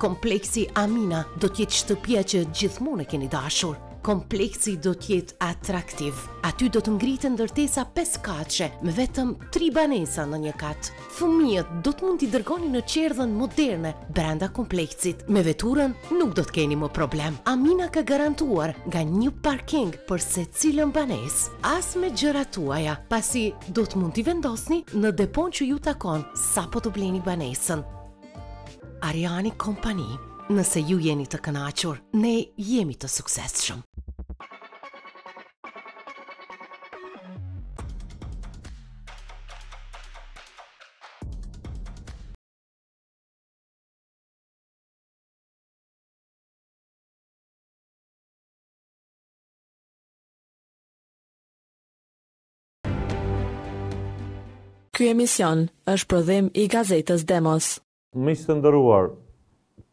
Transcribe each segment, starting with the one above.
Kompleksi Amina do tjetë shtëpia që gjithmonë e keni dashur. Kompleksi do tjetë atraktiv. Aty do të ngritë ndërtesa 5 kache, me vetëm 3 banesa në një katë. Fëmijët do të mund t'i dërgoni në qerdhen moderne brenda kompleksit. Me veturën nuk do të keni më problem. Amina ka garantuar nga një parking për se cilën banes. As me gjëratuaja tuaja, pasi do të mund t'i vendosni në depon që ju takon sa po të bleni banesën. Ariani Company. Nëse ju jeni të kënaqur, ne jemi të suksesshëm. Ky emision është prodhim i gazetës Demos. Mi së të ndëruar,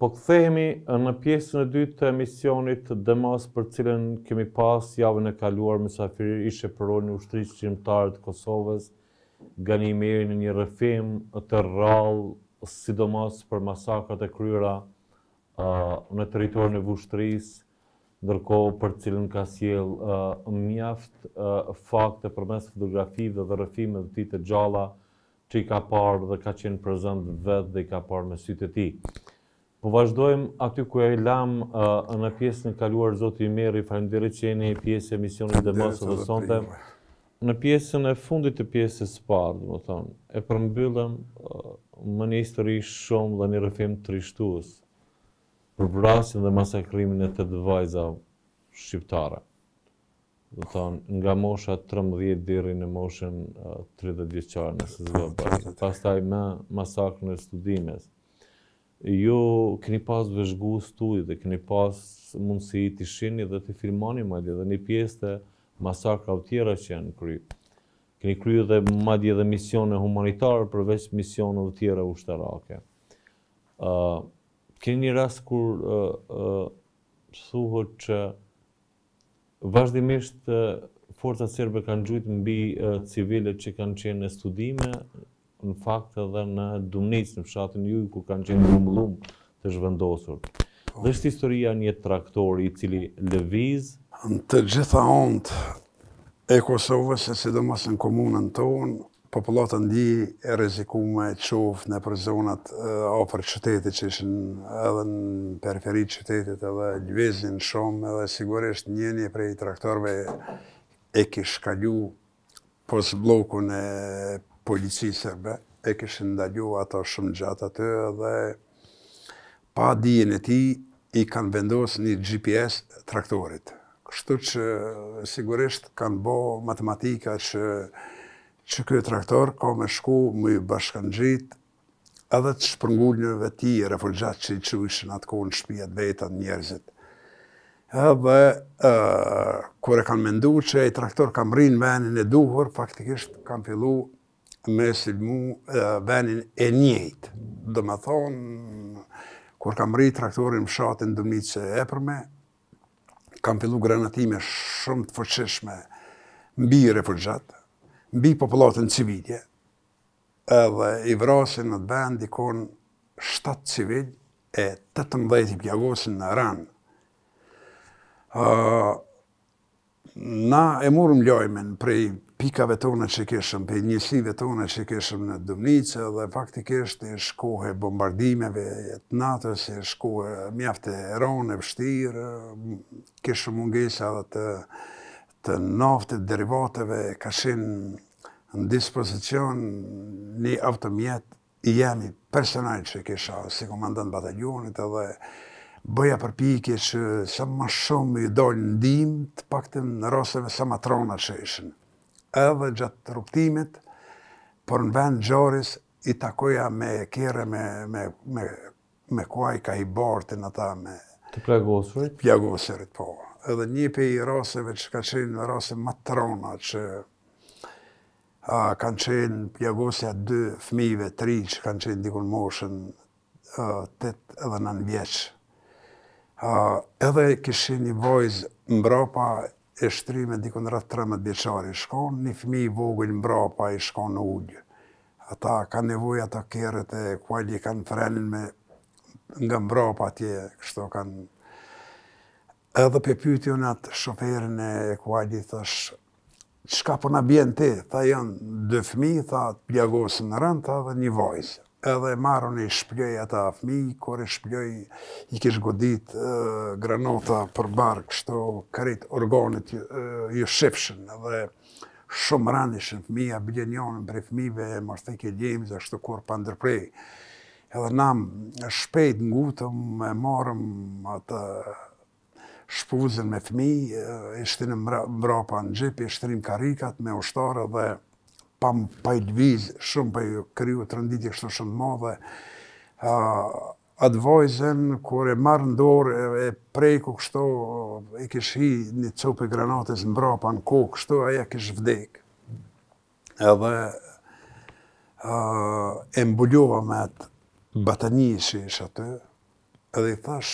po këthehemi në pjesën e dytë të emisionit dëmas për cilën kemi pas javën e kaluar me safiri ishe për orë një ushtrisë të Kosovës, gani i meri në një rëfim të rralë, sidomos për masakrat e kryra në teritorin e vushtrisë, ndërkohë për cilën ka sjell mjaftë mjaft për fakte përmes fotografive dhe rrëfimeve të tij të gjalla, që i ka parë dhe ka qenë prezent vetë dhe i ka parë me sytë e ti. Po vazhdojmë aty ku e i lamë në pjesën e kaluar Zotë i Meri, fa që e pjesë e misionit dhe mësë dhe sonte, në pjesën e fundit të pjesës parë, më e përmbyllëm më një histori shumë dhe një rëfim të për vrasin dhe masakrimin e të dëvajza shqiptare do të thon nga mosha 13 deri në moshën 30 vjeçare në Zvoba. Pastaj më masak në studimes. Ju keni pas vëzhgu studi dhe keni pas mundësi të shihni dhe të filmoni madje edhe një pjesë të masakra të tjera që janë kry. Keni kryer edhe madje edhe misione humanitare përveç misioneve të tjera ushtarake. ë uh, Keni një rast kur ë uh, uh, thuhet që vazhdimisht forcat serbe kanë gjujt mbi civilet që kanë qenë në studime, në fakt edhe në Dumnicë, në fshatin juj, ku kanë qenë në lumë të zhvendosur. Po. Dhe është historia një traktori i cili lëviz? Në të gjitha ondë e Kosovës, e sidomas në komunën tonë, popullata ndi e rezikume e qovë në për zonat apër qëtetit që ishën edhe në periferi qytetit edhe gjvezin shumë edhe sigurisht njeni prej traktorve e kish kalju pos bloku në polici sërbe, e kish ndalju ato shumë gjatë aty edhe pa dijen e ti i kanë vendos një GPS traktorit. Kështu që sigurisht kanë bo matematika që që këj traktor ka me shku më bashkan bashkëngjit edhe të shpërngull një veti refugjat që i që atë kohë në shpijat vetën njerëzit. Edhe e, kure kanë mendu që e traktor kam rrinë venin e duhur, faktikisht kam fillu me silmu venin e njëjtë. Dhe me thonë, kur kam rrinë traktorin më shatin dëmnitë që e përme, kam fillu granatime shumë të fëqishme mbi refugjatë, mbi popullatën civilje, edhe i vrasin në të ben dikon 7 civil e 18 i pjagosin në ranë. Na e murëm lojmen prej pikave tonë që keshëm, prej njësive tonë që keshëm në Dumnicë, dhe faktikisht e shkohe bombardimeve të natës, e shkohe mjafte ronë e vështirë, keshëm mungesa dhe të të naftit derivateve ka shenë në dispozicion një automjet i jemi personal që kisha si komandant batalionit edhe bëja përpikje që sa më shumë i dollë në dim të pakten në rosteve sa matrona që ishin. Edhe gjatë ruptimit, por në vend gjoris i takoja me kere me, me, me, kuaj ka i bartin ata me... Të plagosurit? Plagosurit, po edhe një pej raseve që ka qenë rase matrona që kanë qenë pjagosja 2 fmive, tri që kanë qenë dikun moshën të të edhe në në vjeqë. Edhe kishin një vojzë mbrapa e shtrime dikun rrët të rëmët shkon, një fmi i vogën mbrapa i shkon në ullë. Ata ka nevoj ato kjerët e kuali kanë frelin me nga mbrapa atje, kështo kanë edhe pe pyti atë shoferin e kuali, thash, qka për po në bjenë ti, tha janë dë fmi, tha të pljagosën në rënd, tha dhe një vajzë. Edhe marrën i shpljoj ata fmi, kore shpljoj i kish godit granota për barë, kështu kërit organet ju shifshën, edhe shumë rënd ishën a bjen janën për fmive, mështë të kjelim, dhe kështu kur për ndërprej. Edhe nam shpejt ngutëm, e marrëm atë shpuzën me fmi, ishte në mrapa në gjipi, ishte rinë karikat me ushtarë dhe pa, pa i shumë pa i kryu të rënditje kështë shumë madhe. atë vojzen, kur e marrë ndorë, dorë, e prej ku kështu, e kështë hi një copë i granatës në brapa në kokë, kështu aja kështë vdekë. Edhe e mbuljova me atë batanijës që ishë atë, edhe i thash,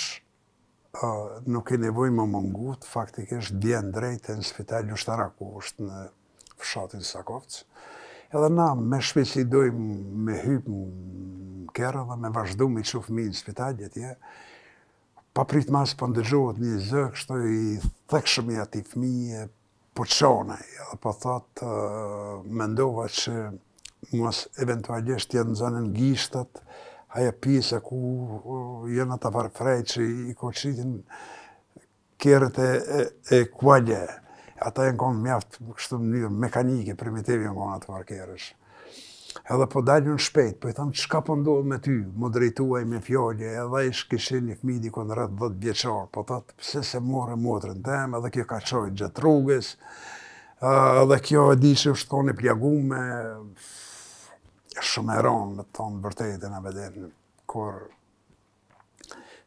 Po, nuk e nevoj më mëngut, faktikisht është djenë drejtë në shpital Lushtara, ku është në fëshatin Sakovcë. Edhe na me shpici dojmë me hypë në kërë dhe me vazhdu me që fëmi në shpital, dhe tje, pa pritë masë për po ndëgjohet një zëk, i thekshëmi ati fëmi e përqone, po edhe po thotë mendova që mos eventualisht jenë në zonën gjishtët, aja pisa ku jenë ata farfrejt që i koqitin kërët e, e kualje. Ata e në konë mjaft, kështu më njërë, mekanike, primitive në konë atë farkerës. Edhe po dalë në shpejt, po i thamë, qka po ndodhë me ty, Mo drejtuaj me fjollje edhe ish kishin një di kënë rrët 10 vjeqarë, po thatë, pëse se morë motrën temë, edhe kjo ka qojt gjatë rrugës, edhe kjo e di që është thonë i pljagume shumë e ronë me tonë bërtejtën e bedelë, kur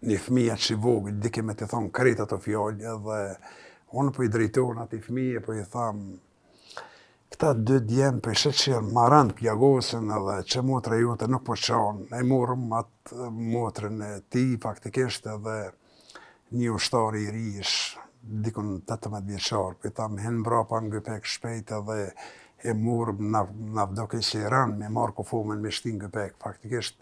një fëmija që i vogë, dike me të thonë kretë ato fjollë, edhe unë për po i drejtuar në ati fëmije, për po i thamë, këta dy djemë për i shetë që janë marantë pjagosën edhe që motrë e jute nuk po qonë, e murëm atë motrën e ti faktikisht edhe një ushtari i rishë, dikun të të të më për i thamë, hinë brapa në gëpek shpejtë edhe e murë në vdoke që i rënë, me marë ku fomen me shtinë gëpek, praktikisht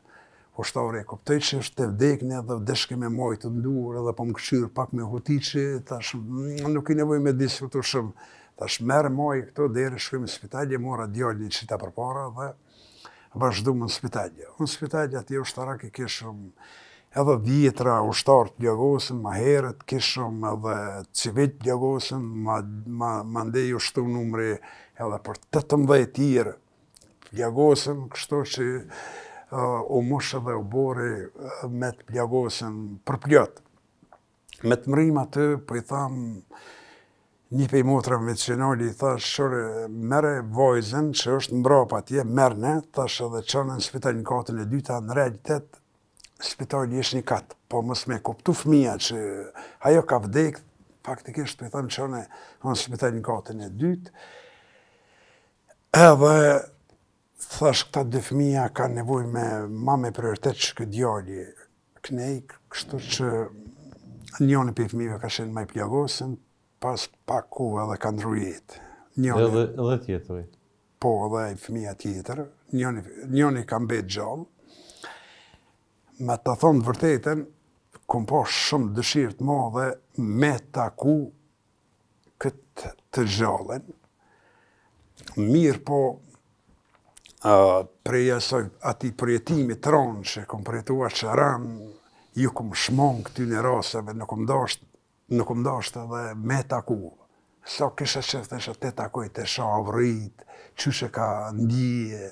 poshtore e koptoj që është të vdekne edhe vdeshke me mojë të ndurë edhe po më këshyrë pak me hoti tash mm, nuk i nevoj me disë këtu shumë. Tash merë mojë këtu dhe e rëshkëm në spitalje, mora djallë një qita për para dhe vazhdu më në spitalje. Në spitalje ati është të rakë i keshëm edhe vjetra ushtarë të djagosin, ma herët kishëm edhe civit të djagosin, ma, ma, shtu ushtu numri edhe për 18 tjirë të djagosin, kështu që uh, u mushë dhe u bori me të djagosin për pljot. Me të mërim atë, po i thamë, një pej motrëm vecinoli i thashë, shore, mere vojzen që është në bra pa tje, ne, thashë edhe qënë në spital katën e dyta në realitetë, shpitali ishë një katë, po mos me kuptu fëmija që ajo ka vdekë, faktikisht për thëmë që onë në shpitali në katën e dytë, edhe thash këta dy fëmija ka nevoj me ma me prioritet që këtë djali kënejkë, kështu që njënë për fëmive ka shenë maj pljagosën, pas pa ku edhe ka ndru jetë. Edhe, edhe Po, edhe i fëmija tjetër, njënë i ka mbetë gjallë, me të thonë vërtetën, kom po shumë dëshirë të ma dhe me taku këtë të gjallën. Mirë po ati përjetimi të ronë që kom përjetua që rëmë, ju kom shmonë këty një rasëve, në kom doshtë dhe me taku. ku. Sa kështë që të shëtë të shëtë të të të të shëtë të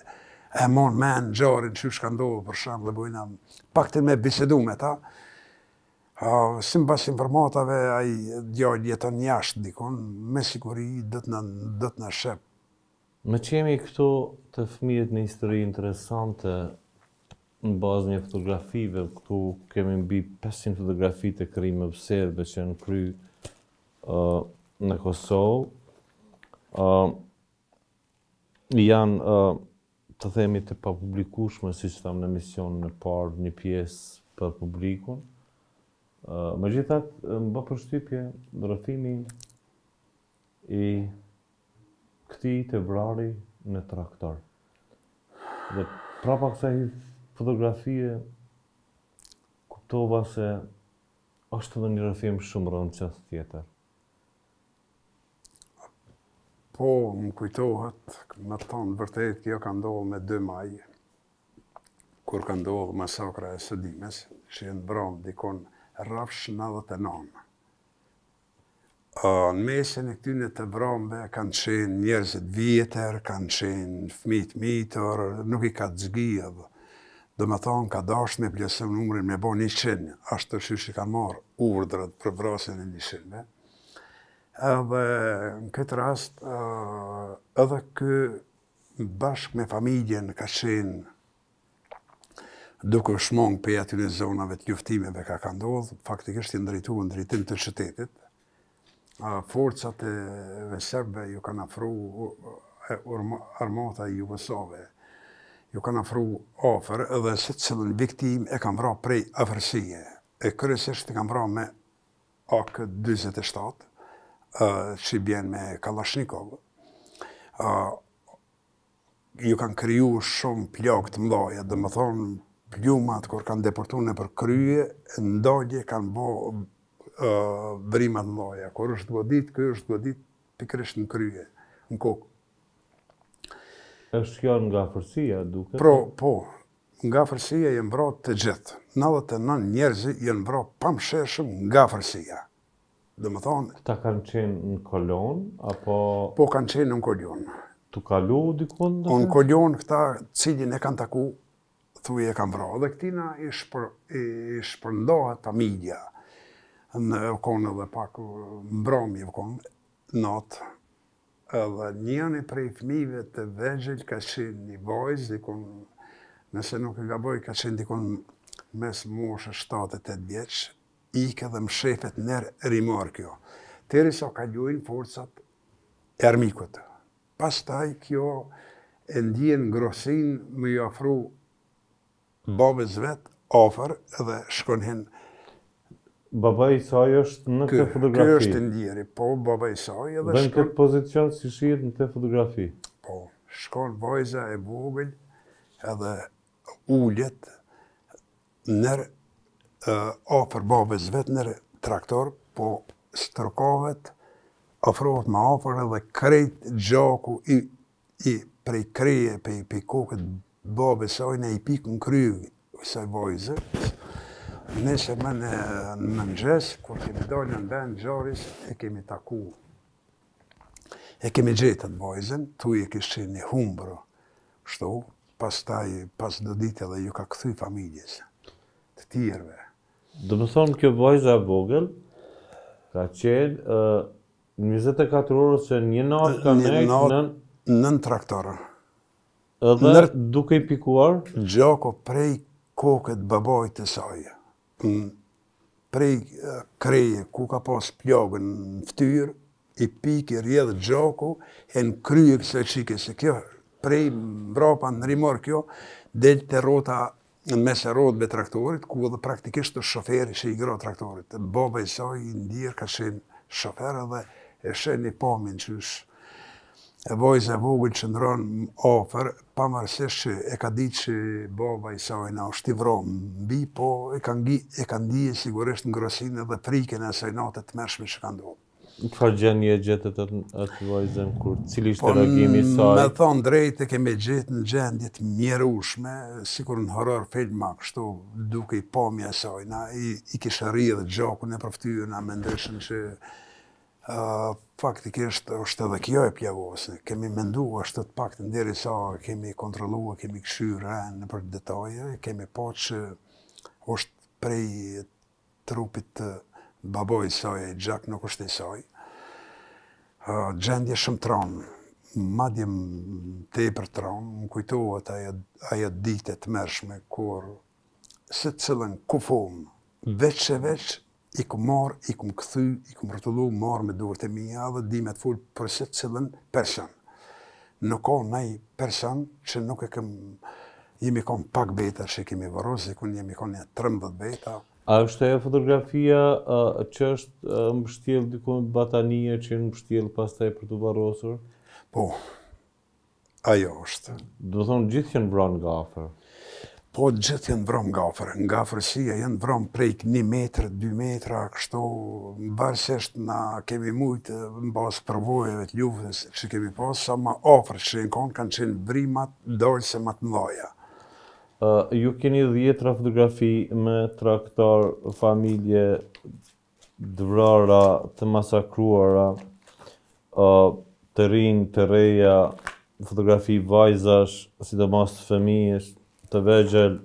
e mon men, gjarin, që shka ndohë për shumë dhe bojna pak të me bisedu me ta. si në pas informatave, a i djallë jetën jashtë, dikon, me siguri, dhëtë në, dhët në shep. Më qemi këto të fëmijët në histori interesante, në bazë një fotografive, këtu kemi mbi 500 fotografi të kërim e pëserve që në kry në Kosovë. janë të themi të publikushme, si që thamë në emision në parë, një pjesë për publikun. Uh, më gjithat, më bë përshtypje, në i këti të vrari në traktor. Dhe prapa këta i fotografie, kuptova se është edhe një rëthim shumë rëndë qësë tjetër. Po, më kujtohet, më tonë, kjo ka ndohë me 2 maj, kur ka ndohë masakra e sëdimes, që jenë bronë dikon rafsh 99. Në mesin e këtyne të bronëve, kanë qenë njerëzit vjetër, kanë qenë fmitë mitër, nuk i ka të zgjidhë. Dhe më thonë, ka dashtë me plesëm nëmërin me bo një qenë, ashtë të shyshë që ka marë urdrët për vrasin e një qenëve edhe në këtë rast edhe kë bashkë me familjen ka qenë duke shmong për aty në zonave të njëftimeve ka ka ndodhë, faktikisht i ndrejtu në ndrejtim të qytetit. Forcat e Veserbe ju kanë afru armata i Jugosave, ju kanë afru ofër edhe se cilën viktim e kanë vra prej afërsije. E kërësisht e kanë vra me AK-27, që bjenë me Kalashnikov. ju kanë kryu shumë plak të mdoja, dhe më thonë, pljumat kër kanë deportu në për kryje, ndodje kanë bo vrimat vrima të mdoja. Kër është godit, kër është godit, pikrish në kryje, në kokë. Êshtë kjo nga fërësia, duke? Pro, po, nga fërësia jenë vrat të gjithë. 99 njerëzi jenë vrat pamë sheshëm nga fërësia dhe më thonë... Ta kanë qenë në Kolon, apo... Po kanë qenë në Kolon. Tu kalu dikon? Dhe? Po në këta cilin e kanë taku, thuj e kanë vra. Dhe këtina i shpërndoha ta midja në konë dhe pak mbromi në konë, natë. Edhe i prej fmive të vegjil ka qenë një vojzë, nëse nuk e gaboj, ka qenë dikon mes moshe 7-8 vjeqë, ikë dhe më shefet nërë er-, rimarë kjo. Tere sa gjojnë forësat e armikët. Pas taj kjo e ndjen ngrosin më i afru babës vetë, ofër dhe shkon hen. Baba i saj është në këtë fotografi? Kjo është ndjeri, po, baba i saj edhe shkon... Dhe në këtë pozicion si shiet në këtë fotografi? Po, shkon vajza e vogël edhe ullet nërë er- ofër babes vetë në traktor, po strokovet ofërot më ofër dhe krejt gjaku i, i prej kreje, prej, prej kokët babes sajnë e i pikë në kryvi, saj vojzë. Nëse me në mëngjes, kur kemi dojnë në bend gjaris, e kemi taku. E kemi gjetë të vojzën, tu i kishë që një humbro, shtu, pas taj, pas do ditë ju ka këthuj familjes, të tjerve. Dhe më thonë, kjo vajza vogël, ka qenë 24 orës që një natë ka në... Në në Edhe duke i pikuar? Gjoko prej kokët babaj të sajë. Mm, prej kreje, ku ka pas pjogën në ftyrë, i pikë rjedhë gjoku, e në kryjë këse qike se kjo, prej mbra në rimor kjo, delë të rota në mes rodë me traktorit, ku edhe praktikisht është shoferi që i gro traktorit. Baba i saj, i ndirë, ka shenë shofera dhe e shenë i pamin që është e vojzë e vogën që ndronë ofër, pa mërësisht që e ka ditë që baba i saj në është i vronë mbi, po e ka, e ndije sigurisht në grosinë dhe frike në asajnate të mërshme që ka ndonë gjenë një gjetë të atë vajzën kur cili ishte po, reagimi i saj? Me thon drejt e kemi gjetë në gjendje të mjerueshme, sikur në horror film ma kështu duke i pomja po na i, kishë kishë dhe gjakun e përftyrë na mendeshën se Uh, faktikisht është edhe kjo e pjavose. Kemi mendu është të pak të ndiri sa kemi kontrolua, kemi këshyre në për detaje, kemi po që është prej trupit të baboj saj e gjak nuk është i saj. gjendje shumë tronë, madje te për tronë, më kujtohet aja, aja dite të mërshme, kur se cilën ku hmm. veç e veç, i ku marë, i ku më këthy, i ku më rëtullu, marë me duhet e mija dhe di me të fullë për se cilën person. Nuk ka nëj person që nuk e këmë, jemi kon pak beta që kemi vërosi, kun jemi kon një 13 beta, A është e fotografia që është mbështjel diku në batanije që në mbështjel pas taj për të barosur? Po, ajo është. Do thonë gjithë që në vron nga afer? Po, gjithë që në vron nga afer. Nga afërësia janë vron prej 1 metrë, 2 metra, kështu, më bërësisht na kemi mujtë në basë përvojëve të ljuvës që kemi posë, sa ma afer që në konë kanë qenë vrimat dojse matë më të mdoja uh, ju keni 10 fotografi me traktor, familje, dvrara, të masakruara, uh, të rinj, të reja, fotografi vajzash, sidomos të fëmijës, të vegjel,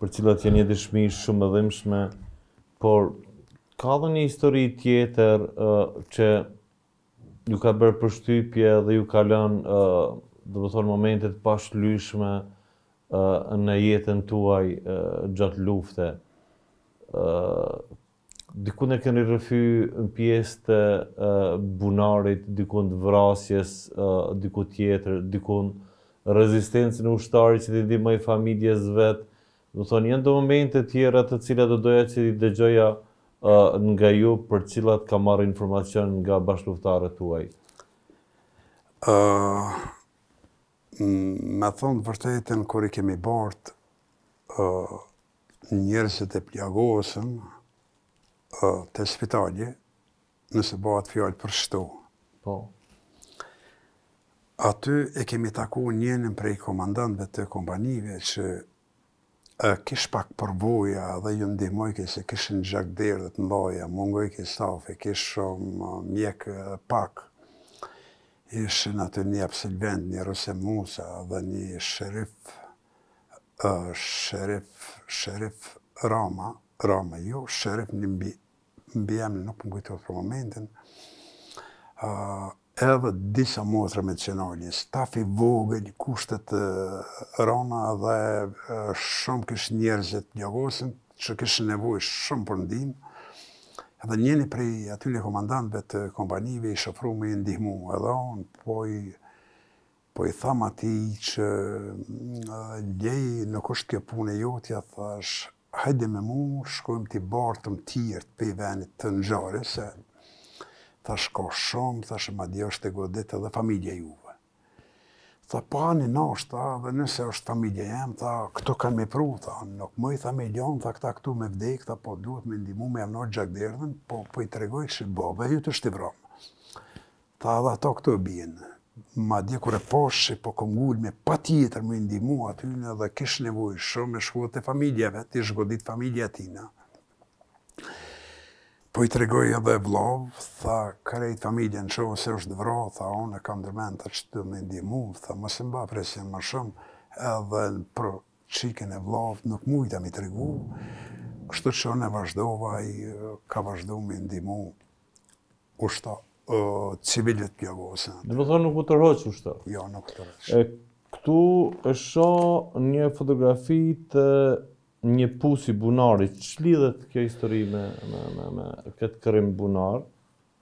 për cilat janë e dëshmi shumë e dhimshme, por ka dhe një histori tjetër uh, që ju ka bërë përshtypje dhe ju ka lënë uh, dhe më momentet pashtë lyshme, në jetën tuaj gjatë lufte. Dikun e keni rëfy në pjesë të bunarit, dikun të vrasjes, dikun tjetër, dikun rezistencën në ushtari që ti di më i familjes vetë. Në thonë, jenë do momente tjera të cilat do doja që ti dëgjoja nga ju për cilat ka marrë informacion nga bashkë tuaj? tuaj me thonë vërtetën, kër i kemi bartë njërësit e pljagosën të spitalje, nëse bëhat fjallë për shtu. Po. Aty e kemi taku njenën prej komandantëve të kompanive që e, kish pak përboja dhe ju ndihmojke se kishin gjakderë dhe të nlaja, mungojke ke stafi, kish shumë pak. Ishin atë një absolvent, një rëse Musa dhe një shërif, shërif, shërif Roma, Roma ju, shërif një mbi, mbi emni, nuk më gujtot për momentin, edhe disa motra me qenolje, stafi vogël, kushtet uh, Roma dhe shumë kësh njerëzit njëgosin, që kësh nevoj shumë për ndimë, Edhe njeni prej atyre komandantëve të kompanive i shëfru me i ndihmu. Edhe onë, po, po i tham ati që mm, ljej në është kjo punë e jotja, thash, hajde me mu, shkojmë t'i barë të më për i venit të nxarë, se thash, ka shumë, thash, ma dhja është e godet edhe familje ju. Tha, pani nash, tha, dhe nëse është familje jem, tha, këto kanë me pru, tha, nuk më i tha me tha, këta këtu me vdek, tha, po duhet me ndimu me amnoj gjakderdhen, po, po i tregoj që bove, ju të shtivrom. Tha, dhe ato këtu e bjenë, ma dje kure poshë, po këngull me pa tjetër me ndimu aty dhe kishë nevoj shumë me shkuat e familjeve, të shgodit familje atina. Po i tregoj edhe vlov, tha, krejt familjen që ose është vro, tha, unë e kam dërmen të qëtu me ndimu, tha, më se mba presim më shumë, edhe për qikën e vlov, nuk mujta mi tregu, kështu që unë e vazhdova, i ka vazhdu me ndihmu ushta, e, civilit kjo vose. Dhe thonë nuk u tërhoq ushta? Jo, nuk u tërhoq. Këtu është një fotografi të një pusi bunari, që lidhët kjo histori me, me, me, këtë kërim bunar?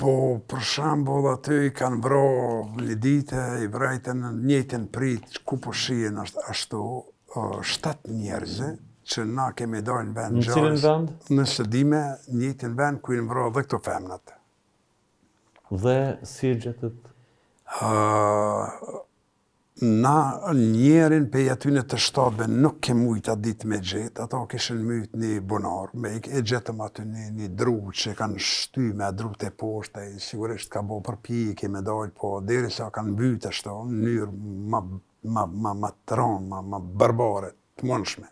Po, për shambull, aty i kanë vro një i vrajte në njëtën prit, ku po shien është ashtu, shtetë njerëzë, që na kemi dojnë vend gjallës. Në cilin vend? Në sëdime, njëtën vend, ku i në vro dhe këto femnat. Dhe si gjëtët? na njerin për jetynë të shtabe nuk ke mujt atë ditë me gjithë, ata kishën mytë një bunar, me e gjithëm aty një, një dru që kanë shty me dru të poshtë, sigurisht ka bo për pjike me dal, po dheri sa kanë bytë ashtë, në njërë ma, ma, ma, më tronë, ma, ma bërbare, të mundshme.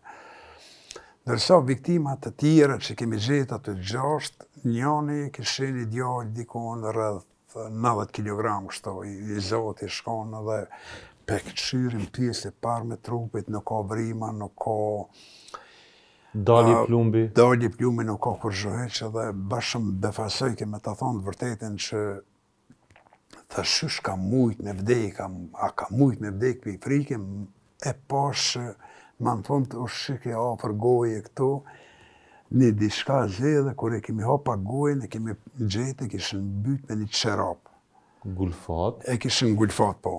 Ndërsa viktimat të tjera që kemi gjithë atë të gjashtë, njani kishën i djallë dikon rreth 90 kg, kështo, i, i zoti shkonë dhe për këshyrin pjesë e parë me trupit, nuk ka vrima, nuk ka... Dali plumbi. Dali plumbi nuk ka kërgjohet që dhe bashëm befasoj ke me të thonë të vërtetin që të shush ka mujt me vdek, a ka mujt me vdek për i frikim, e pash që në thonë të është shikë e goje këto, një dishka zhe dhe kër e kemi hop pak goje, në kemi gjetë e kishën bytë me një qërapë. Gullfat? E kishën gullfat, po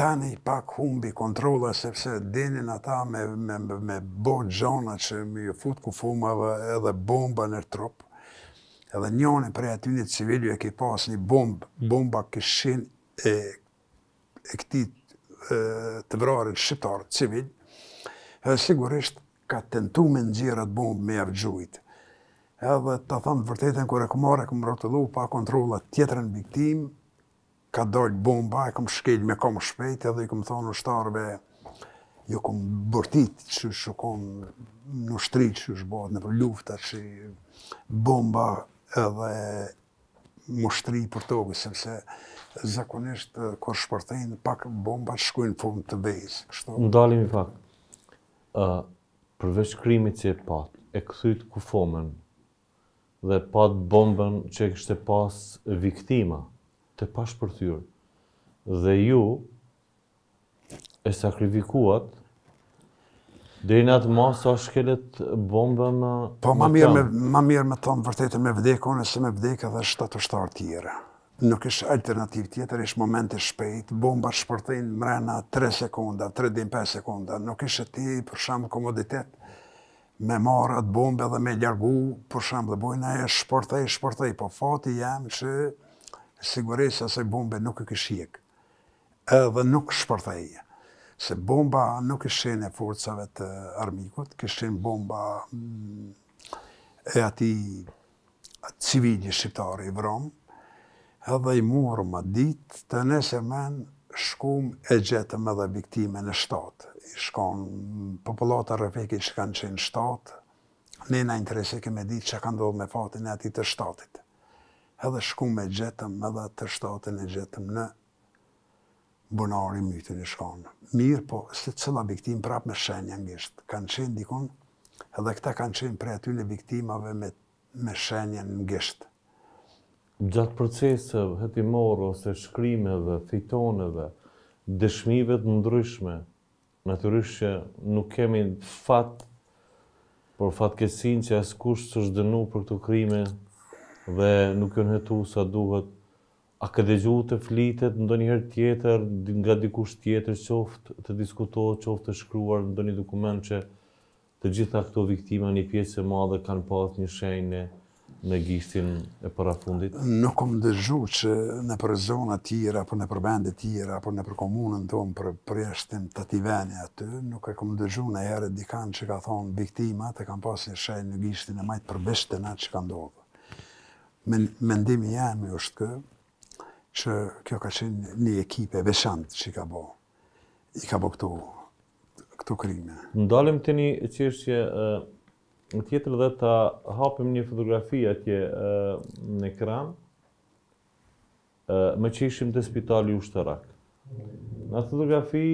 tani pak humbi kontrola, sepse dinin ata me, me, me bo gjona që mi ju fut ku fuma edhe bomba në trup. Edhe njone prej aty një civilu e ki pas një bombë, bomba këshin e, e këti të vrarit shqiptarë civil, edhe sigurisht ka tentu me atë bombë me javgjujtë. Edhe të thamë të vërtetën, kërë e këmarë, e këmë rotullu pa kontrola tjetërën viktimë, ka dojtë bomba, e kom shkel me kom shpejt, edhe i kom thonë në shtarëve, ju jo kom bërtit që shë në shtri që shë bëtë në për lufta që bomba edhe më shtri për togë, sepse zakonisht eh, kër shpërtejnë pak bomba që shkujnë fund të vejzë. Kështu... dalim i pak, përveç krimi që e pat, e këthyt ku fomen, dhe pat bomben që e kështë pas viktima, të pash për thyrë. Dhe ju e sakrifikuat dhe i në atë ma sa shkelet bombe më... Po, ma mirë me, ma mirë me tonë vërtetën me vdekon e se me vdekë edhe 7-7 tjere. Nuk është alternativ tjetër, është momenti shpejt, bomba shpërthejnë mrena 3 sekunda, 3-5 sekunda. Nuk është ti për shumë komoditet me marrë atë bombe dhe me ljargu, për shumë dhe bojnë e shpërthej, shpërthej, po fati jam që Siguresa se asaj bombe nuk e këshjek, edhe nuk shpërthejje. Se bomba nuk e e forcave të armikut, kishen bomba mm, e ati civili shqiptari i vrom, edhe i murë më ditë të nese men shkum e gjetëm edhe viktime në shtatë. I shkon popullata rëfeki që kanë qenë shtatë, ne në interesi keme ditë që kanë dohë me fatin e ati të shtatit edhe shku me gjetëm, edhe të shtatën e gjetëm në bunari mytën e shkonë. Mirë po, se cëla viktim prapë me shenja ngisht, kanë qenë dikon, edhe këta kanë qenë prej aty viktimave me, me shenja ngisht. Gjatë procesëve, heti morë, ose shkrimeve, fitoneve, dëshmive të ndryshme, natyrisht që nuk kemi fat, por fatkesin që askush së shdënu për këto krime, dhe nuk jënë hetu sa duhet. A këtë dhe gjuhë të flitet, ndo njëherë tjetër, nga dikush tjetër qoftë të diskutohet, qoftë të shkryuar, ndo një dokument që të gjitha këto viktima një pjesë e madhe kanë pas një shenjë në gjishtin e para fundit? Nuk këmë dhe që në për zona tjera, apo në për bende tjera, apo në për komunën tonë për preshtim të ati aty, nuk e këmë dhe gjuhë në herë dikan që ka thonë viktima të kanë pas një shenjë në gjishtin e majtë përbesht Mendimi jemi është kë, që kjo ka qenë një ekipe veçantë që i ka bo, i ka bo këtu, këtu krime. Ndalim të një qërshje, në tjetër dhe të hapim një fotografia tje në ekran, me që ishim të spitali ushtarak. Në fotografi,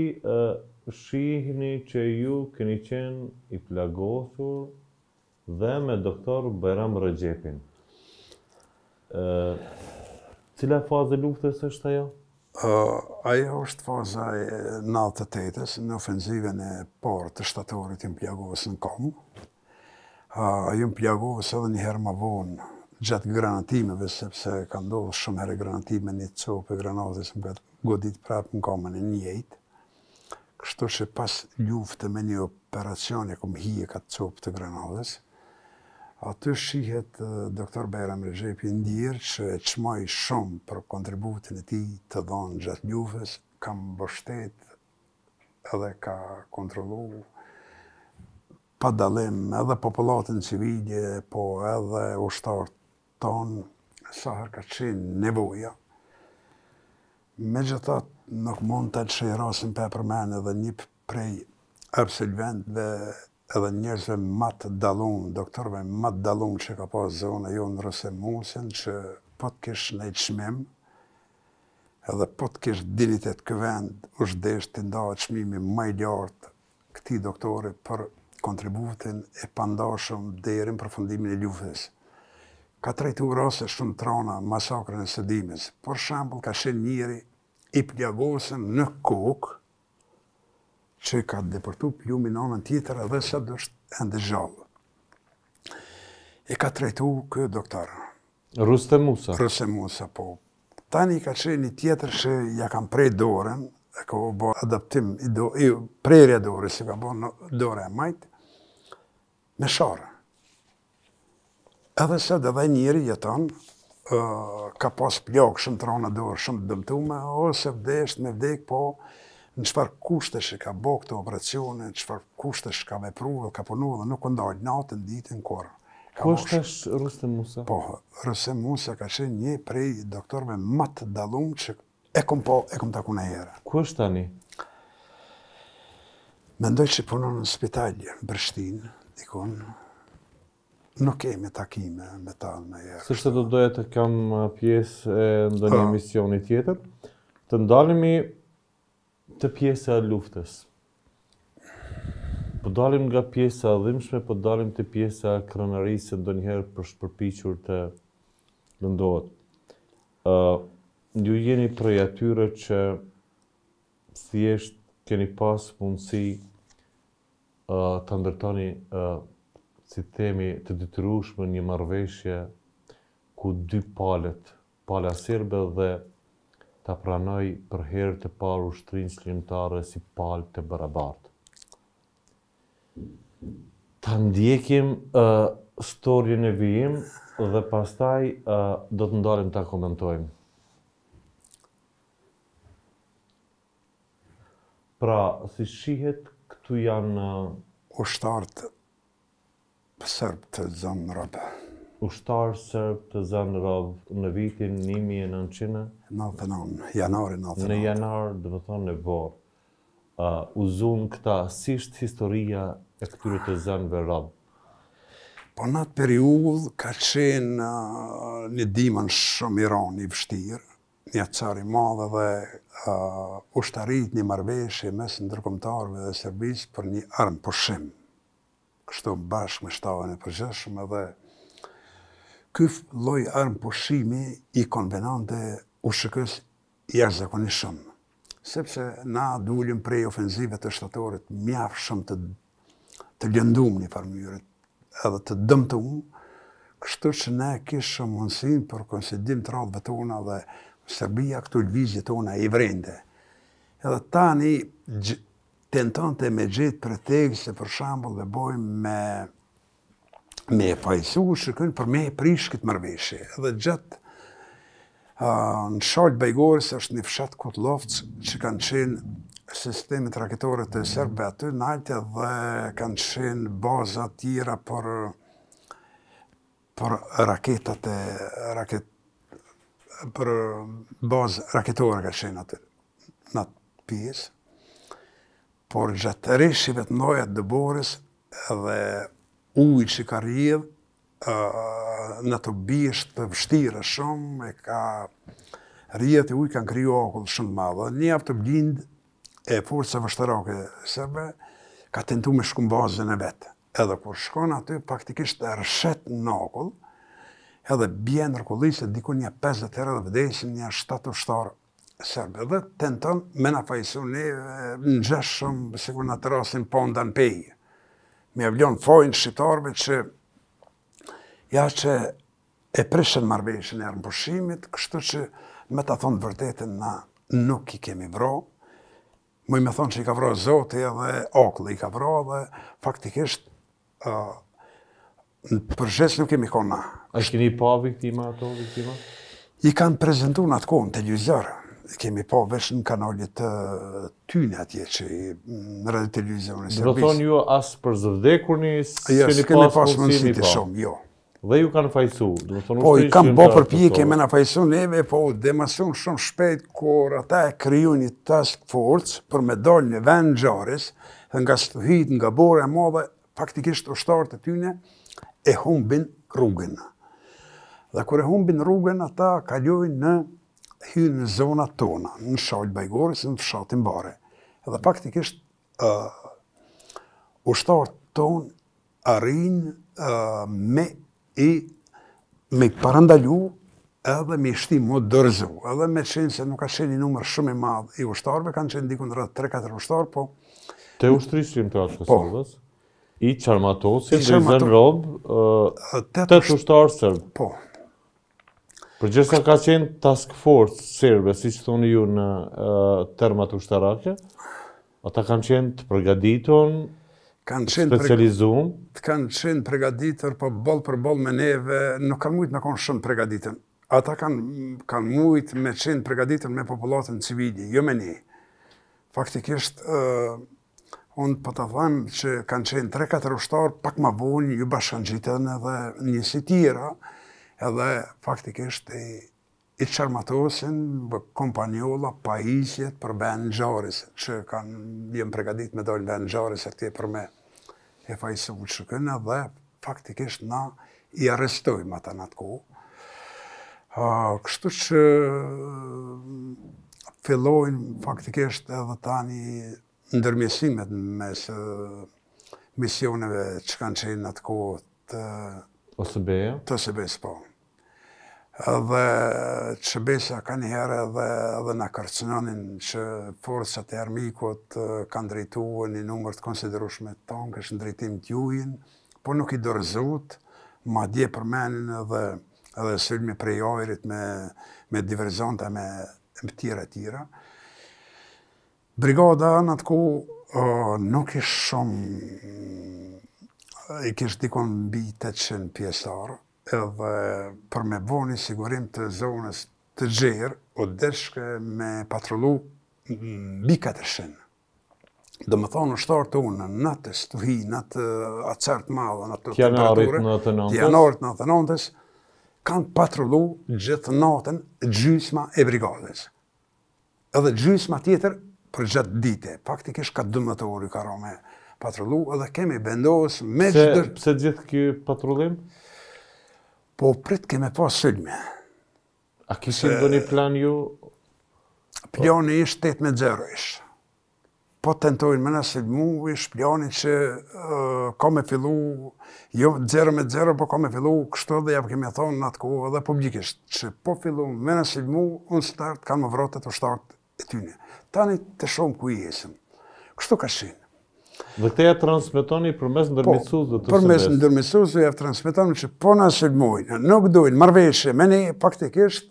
shihni që ju këni qenë i plagothur dhe me doktor Bëram Rëgjepin cila faza e luftës është ajo? ajo është faza e natë të tetës, në ofenzive e parë të shtatorit i mpjagovës në komë. Uh, ajo mpjagovës edhe një herë më vonë, gjatë granatimeve, sepse ka ndodhë shumë herë granatime një copë e granatës më gëtë godit prapë në komën e njëjtë. Kështu që pas luftë me një operacion e kom hije ka copë të granatës, aty shihet doktor Bera Mrejepi ndirë që e qmaj shumë për kontributin e ti të dhonë gjatë njufës, kam bështet edhe ka kontrolu pa dalim edhe popullatën civilje, po edhe ushtarë tonë, sahar ka qenë nevoja. Me gjithat nuk mund të të rasin pe përmenë edhe një prej absolventve edhe njerëzve më të dallon, doktorëve më të dallon që ka pas zonë jo ndërse mundsen që po të kishë në çmim edhe po të kishë dinit e të këvend, është desh të nda qmimi më i lartë këti doktore për kontributin e pandashëm derin për fundimin e ljufës. Ka trejtu e shumë trona masakrën e sëdimis, por shambull ka shenë njëri i pljagosëm në kokë, që ka depërtu pjumi në anën tjetër edhe sa të është endë E ka të rejtu këtë doktarë. Rëste Musa? Rëste Musa, po. Tani ka që një tjetër që ja kam prej dorën, e ka bërë adaptim, prejrëja dorën, se ka bërë në dorën e majtë, me shara. Edhe sa dhe dhe njëri jeton, ka pas pjokë shumë të dorë, shumë të dëmtume, ose vdesht me vdekë, po, në qëfar kushtesh e ka bo këtë operacionin, në qëfar kushtesh ka vepru dhe ka punu dhe nuk ndajt natën ditën kërë. është Rusë Musa? Po, Rusë Musa ka qenë një prej doktorve më të dalumë që e kom po, e kom taku në herë. Kushtë tani? Mendoj që punu në spitalje, në Brështinë, ikon, nuk kemi takime me ta në herë. Sështë të doja të kam uh, pjesë e ndonjë emisioni po. tjetër? Të ndalimi të pjesa e luftës. Po dalim nga pjesa e dhimshme, po dalim të pjesa e krenarisë ndonjëherë për shpërpichur të lëndohet. Uh, ju jeni prej atyre që thjesht keni pas mundësi uh, të ndërtoni uh, si themi të detyrueshme një marrëveshje ku dy palët, pala serbe dhe ta pranoj për herë të parë ushtrinë shlimtare si palë të barabartë. Ta ndjekim uh, storjen e vijim dhe pastaj uh, do të ndalim ta komentojmë. Pra, si shihet, këtu janë... Uh... Ushtartë, sërbë të zëmë në rëpë ushtar sërb të zënë rov në vitin 1900? 99, janari 99. Në janar, dhe më thonë, në vor. Uh, uzun këta, si shtë historia e këtyre të zënëve rov? Po në atë periud ka qenë një dimën shumë ironi i vështirë, një atësari madhe dhe ushtarit një marveshje mes në ndërkomtarve dhe servis për një armë përshimë. Kështu bashkë me shtavën e përgjeshme dhe këf loj armë pushimi i konvenante u shëkës jashtë shumë. Sepse na duljëm prej ofenzive të shtatorit mjafë shumë të, të lëndum një farmyre edhe të dëmtum, kështu që ne kishë mundësin për konsidim të ratëve tona dhe Serbia këtu lëvizje tona i vrende. Edhe tani tentante me gjithë pretekse për shambull dhe bojmë me me e fajsu, shërkën për me e prish këtë mërveshje. Dhe gjatë në shaljë bajgorës është një fshatë këtë loftës që kanë qenë sistemi të raketore të sërbë aty në altë dhe kanë qenë baza tjera për për raketat e raket... për bazë raketore ka qenë aty në atë pjesë. Por gjatë të reshjive të nojët dëborës dhe ujë që ka rrjedh, në të bisht të vështire shumë, e ka rrjedh të ujë kanë kryo akullë shumë madhe. Një aftë të blindë e forë se vështërake sebe, ka tentu me shkumë vazën e vetë. Edhe kur shkonë aty, praktikisht e rëshet në akullë, edhe bje në rëkullisë e dikur një 50 herë dhe vëdesin një 7 të sërbë edhe, tenton me në fajsu një në gjeshëm, sikur në të rasin po në pejë mi e vlion fojnë shqitarve që ja që e prishën marveshën e rëmpushimit, kështu që me ta thonë vërdetin na nuk i kemi vro, mu i me thonë që i ka vro zoti edhe okle i ka vro dhe faktikisht në përgjës nuk kemi kona. A shkini pa viktima ato viktima? I kanë prezentu në atë kohë në televizorë kemi po vesh në kanalit të tynë atje që i në radio televizion në servis. Dhe thonë ju asë për zëvdekur një së një pas mundësi një pas mundësi një pas mundësi një pas. Jo. Dhe ju kanë fajsu? Po, i kam bo për pje, keme në fajsu neve, po dhe masun shumë shpet, kur ata e kryu një task force për me dollë në vend gjarës, dhe nga stuhit, nga bore e modhe, faktikisht ështarë të tyne, e humbin rrugën. Dhe kur e humbin rrugën, ata kaljojnë në hynë në zonat tona, në shalë bajgorës, në fshatin bare. Edhe praktikisht, uh, ushtarët tonë arrinë me i me parandalu edhe me shti më dërzu. Edhe me qenë se nuk ka qenë i numër shumë i madhë i ushtarëve, kanë qenë dikën rrëtë 3-4 ushtarë, po... Te ushtrishim të po. atë kësëllës? i qarmatosin, dhe i zënë robë, uh, të të ushtarë sërbë. Po, Për gjithë sa ka qenë task force serbe, si që thoni ju në termat termat ushtarake, ata kanë qenë të përgaditon, kanë qenë specializum? Të kanë qenë përgaditur, po bol për bol me neve, nuk kanë mujtë në konë shumë përgaditën. Ata kanë, kanë mujtë me qenë përgaditën me popullatën civili, jo me ne. Faktikisht, unë po të thamë që kanë qenë 3-4 ushtarë, pak ma bunë, ju bashkë kanë gjitën edhe njësi tjera, edhe faktikisht i, i qërmatosin kompanjolla pajisjet për Gjaris, që kanë jenë pregadit me dojnë Gjaris e këtje për me e fajsu u qëkën, edhe faktikisht na i arrestojmë ata në të kohë. kështu që fillojnë faktikisht edhe tani ndërmjesimet mes misioneve që kanë qenë në kohë të... OSB-ja? Të OSB-ja, po dhe që besa ka njëherë dhe, dhe në kërcënonin që forësat e armikot kanë drejtuë një numër të konsiderushme të tonë, në drejtim të juhin, po nuk i dorëzut, ma dje përmenin edhe, edhe sëllëmi prej ojrit me, me diverzonta me më tjera tjera. Brigada në të ku nuk ishë shumë, i kishë dikon bi 800 pjesarë, edhe për me bo një sigurim të zonës të gjerë, o të me patrullu mbi shenë. Dhe më thonë, në shtarë të unë, në të stuhi, në të acartë madhe, në të temperaturë, të janarit në të kanë patrullu gjithë natën gjysma e brigadës. Edhe gjysma tjetër për gjatë dite, Faktikisht ka 12 i ka rome patrullu, edhe kemi bendohës me gjithë dërshke. Se gjithë kjo patrullim? po prit keme pas sëllme. A kisim do një plan ju? Plani ishtë 8 me 0 ish. Po të tentojnë me në sëllmu, ishtë plani që ka me fillu, jo 0 me 0, po ka me fillu kështu dhe jabë keme thonë në atë kohë edhe publikisht, që po fillu me në sëllmu, unë start, kanë më vrotet o start e tyne. Tani të shumë ku i esim. Kështu ka shenë. Dhe këta janë transmitoni përmes në dërmitsuz dhe të të po, Përmes në dërmitsuz transmeton transmitoni që po në sulmojnë, nuk dojnë, mërveshë e meni, praktikisht,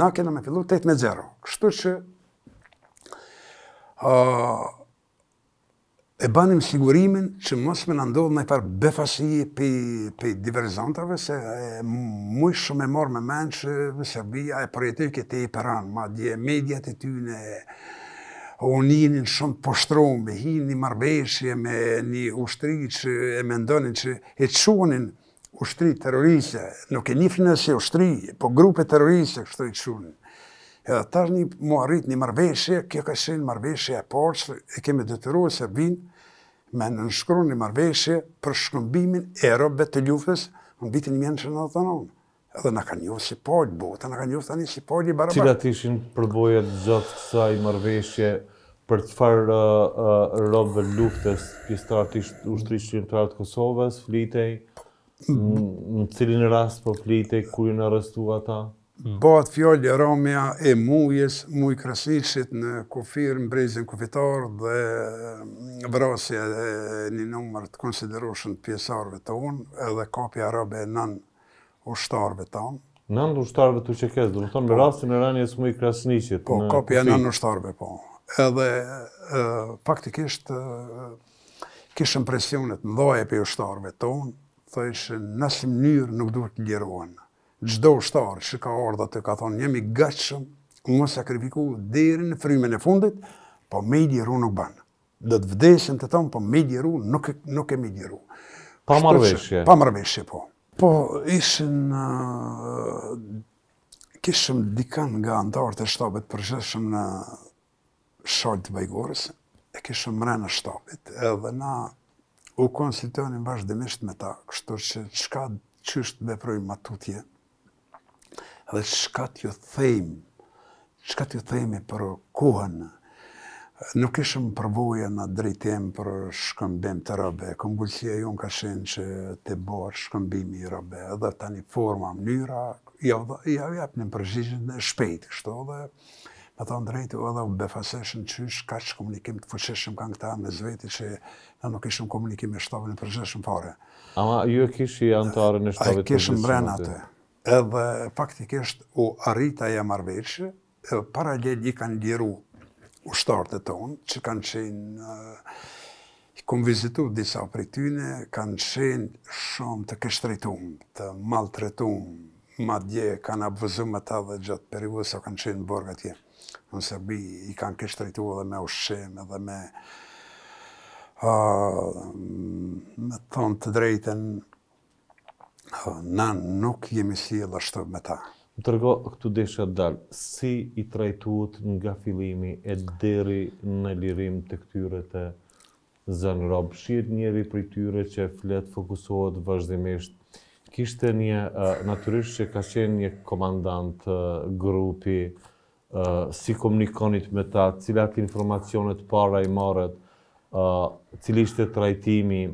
na kena me fillu 8.0. Kështu që e banim sigurimin që mos me në ndodhë në farë pe pe diverizantave, se mui shumë e morë me menë që vë e projekteve këtë e i peranë, ma dje e mediat e tyne, u njënin shumë poshtrojnë, me hi një marveshje, me një ushtri që e mendonin që e qunin ushtri terroriste, nuk e një finë ushtri, po grupe terroriste kështu e qunin. Edhe është një mu arrit një marveshje, kjo ka shenë marveshje e porqë, e kemi detyru se vinë me në një marveshje për shkëmbimin e robëve të ljufës në vitin 1999. Edhe në ka njohë si pojtë botë, në ka njohë një si pojtë i barabarë. Cilat ishin përbojët gjatë kësaj marveshje për të farë uh, uh, rëvë luftës pjestarët ishtë ushtërishë në të Kosovës, flitej, në cilin rast për po flitej, kur ju në ata? Po atë fjolli Romja e mujës, muj krasishit në kufirë, në brezin kufitarë dhe mm, vrasja e një numër të konsiderushën pjesarëve të unë edhe kapja rabe e nën ushtarëve të unë. Nën ushtarëve të uqekes, dhe më thonë me po. rastin e ranjes muj krasnishit. Po, kapja e nën ushtarëve, po edhe praktikisht, faktikisht kishën presionet në dhoje për ushtarëve tonë, të ishë nësë mënyrë nuk duhet të lirohen. Gjdo ushtarë që ka ardhë të ka thonë, jemi gëqëm, më sakrifiku dherën në frymën e fundit, po me i liru nuk banë. Dhe të vdesin të tonë, po me i liru nuk, nuk e me i liru. Pa marveshje? Pa marveshje, po. Po ishën, kishëm dikan nga antarët e shtabet përgjeshëm në shalë të bajgorës, e kishë mre në shtapit, edhe na u konsultonim vazhdimisht me ta, kështu që qka qështë dhe matutje, edhe qka t'ju thejmë, qka t'ju thejmë për kohën, Nuk ishëm përvoja në drejtim për shkëmbim të rëbe. Këmbullësia jonë ka shenë që të borë shkëmbimi i rëbe. Edhe tani forma, mënyra, ja, ja, ja, ja, ja, ja, ja, Me thonë drejtë, edhe u befaseshën qysh, ka që komunikim të fëqeshëm kanë këta me zveti që në nuk ishëm komunikim e shtovën e përgjeshëm fare. Ama ju e kishë i antarën e shtovën e përgjeshëm? A i kishëm brenë atë. Edhe faktikisht u arrita e marveqë, paralel i kanë liru u shtarët e tonë, që kanë qenë i kom vizitu disa për i tyne, kanë qenë shumë të kështrejtum, të maltretum, ma dje kanë abëzumë të edhe gjatë periudës, o kanë qenë borgë në Serbi i kanë kështë rejtu edhe me ushim edhe me uh, me thonë të drejten na nuk jemi si edhe shtu me ta. Më të këtu deshe dalë, si i trajtuot nga filimi e deri në lirim të këtyre të zënë robë, shirë njeri për tyre që fletë fokusohet vazhdimisht Kishte një, naturisht që ka qenë një komandant grupi, si komunikonit me ta, cilat informacionet para i marët, cili ishte trajtimi,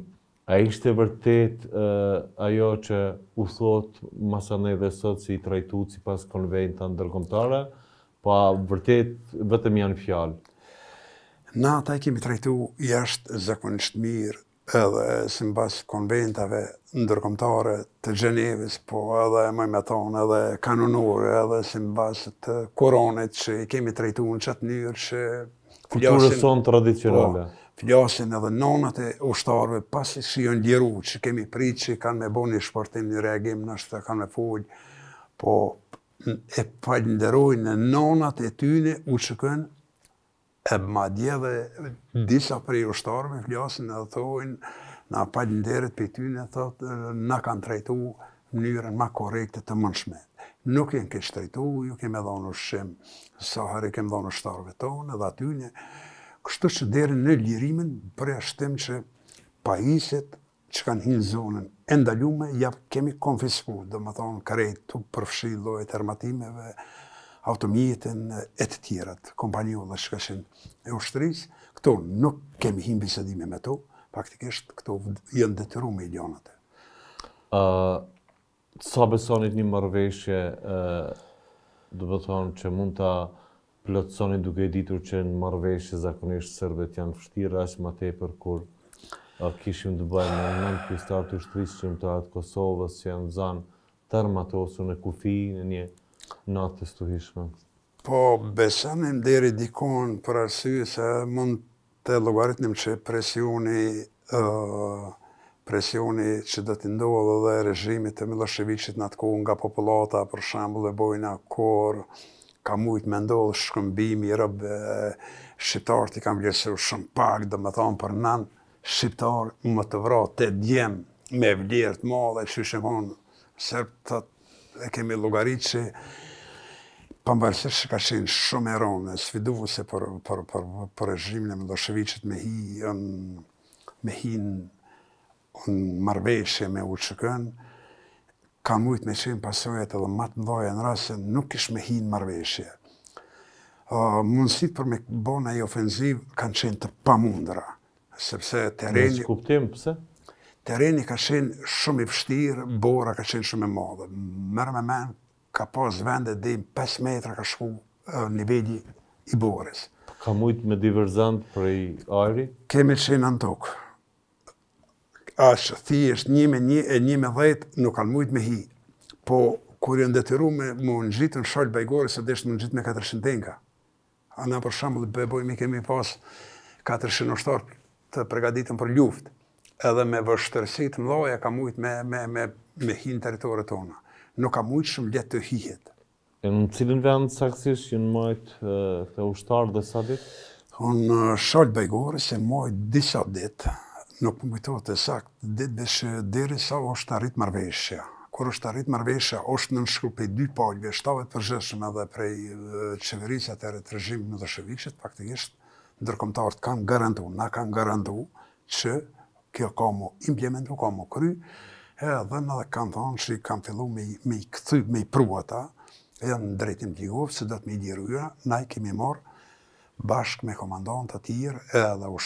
a ishte vërtet ajo që u thot masa ne dhe sot si trajtu si pas konvejnë të ndërkomtare, pa vërtet vëtëm janë fjallë. Na, ta i kemi trajtu jashtë zakonisht mirë edhe si në basë konventave ndërkomtare të Gjenevis, po edhe më me tonë edhe kanonore, edhe si në basë të koronit që i kemi rejtu në qëtë njërë që... Kulturës sonë tradicionale. Po, edhe nonat e ushtarve, pasi që jënë ljeru, që kemi pritë që kanë me bo një shpartim, një reagim, nështë të kanë me folj, po e falinderojnë në nonat e tyne u që kënë e madje dhe hmm. disa prej ushtarëve flasin dhe thonë na falënderit për ty në thotë na kanë trejtu mënyrën më korrekte të mënshme. Nuk janë kështë trejtu, ju kemë dhënë ushim, sa harë kemë dhënë ushtarëve tonë dhe aty kështu që deri në lirimin për ashtim që pajiset që kanë hinë zonën e ndalume, ja kemi konfiskuar, dhe më thonë, krejt të përfshi lojt armatimeve, automjetin e të tjerat, kompaniu dhe shkashin e ushtërisë, këto nuk kemi him bisedime me to, faktikisht këto jënë detyru milionat e. sa besonit një mërveshje, uh, thonë që mund të plëtsoni duke ditur që në mërveshje zakonisht sërbet janë fështirë, ashtë ma tepër kur kishim të bëjmë në nën pjistar të ushtërisë që në të atë Kosovës që janë zanë tërmatosu në kufi, në një natës të hishme. Po, besanim deri dikon për arsye se mund të logaritnim që presjoni presjoni që do të ndohë dhe rejimit të Miloševiqit në atë kohë nga popullata, për shambull e bojna kor, ka mujt me ndohë shkëmbimi, rëbë shqiptarët i kam vjesu shumë pak, dhe me thonë për nanë shqiptarë më të vratë të djemë me vlerë të madhe, që shumë honë të e kemi logaritë që përmërësirë që ka qenë shumë e ronë në sviduvu se për, për, për, për rejimin e me hi në me hin në marveshje me u që ka mujtë me qenë pasojet edhe matë mdoje në rrasë nuk ish me hinë marveshje. Uh, mundësit për me bona i ofenziv kanë qenë të pamundra, sepse tereni... Në skuptim, pëse? tereni ka qenë shumë i pështirë, bora ka qenë shumë i madhe. Mërë me menë, ka pas vendet dhe 5 metra ka shku nivelli i borës. Ka mujtë me diverzant prej ajri? Kemi qenë në tokë. Ashtë thjesht një me një e një me dhejtë nuk kanë mujtë me hi. Po, kur jënë ndetiru me më në gjitë në shalë bajgore, se deshtë më në gjitë me 400 denka. A na për shambullë bëbojmë i kemi pas 400 oshtarë të pregaditën për luftë edhe me vështërsi të mdoja ka mujt me, me, me, me hin të teritorit tona. Nuk ka mujt shumë letë të hihet. E në cilin vend të që në mojt të ushtar dhe sa dit? Unë shalë bëjgore se mojt disa dit, nuk më mujtoj të sakt, dit beshë dheri sa është të rritë marveshja. Kër është të rritë marveshja, është në nëshkru pej dy palve, shtavet për zheshën edhe prej qeverisja të rritë rëzhimit në dëshëvikshet, faktikisht, ndërkomtarët kanë garantu, na kanë garantu që kjo ka mu implementu, ka mu kry, edhe në dhe kanë thonë që i kanë fillu me i këthy, me i prua ta edhe në drejtim të njëgovë, se do të me i diruja, na i kemi morë bashkë me komandohën të tjirë, edhe u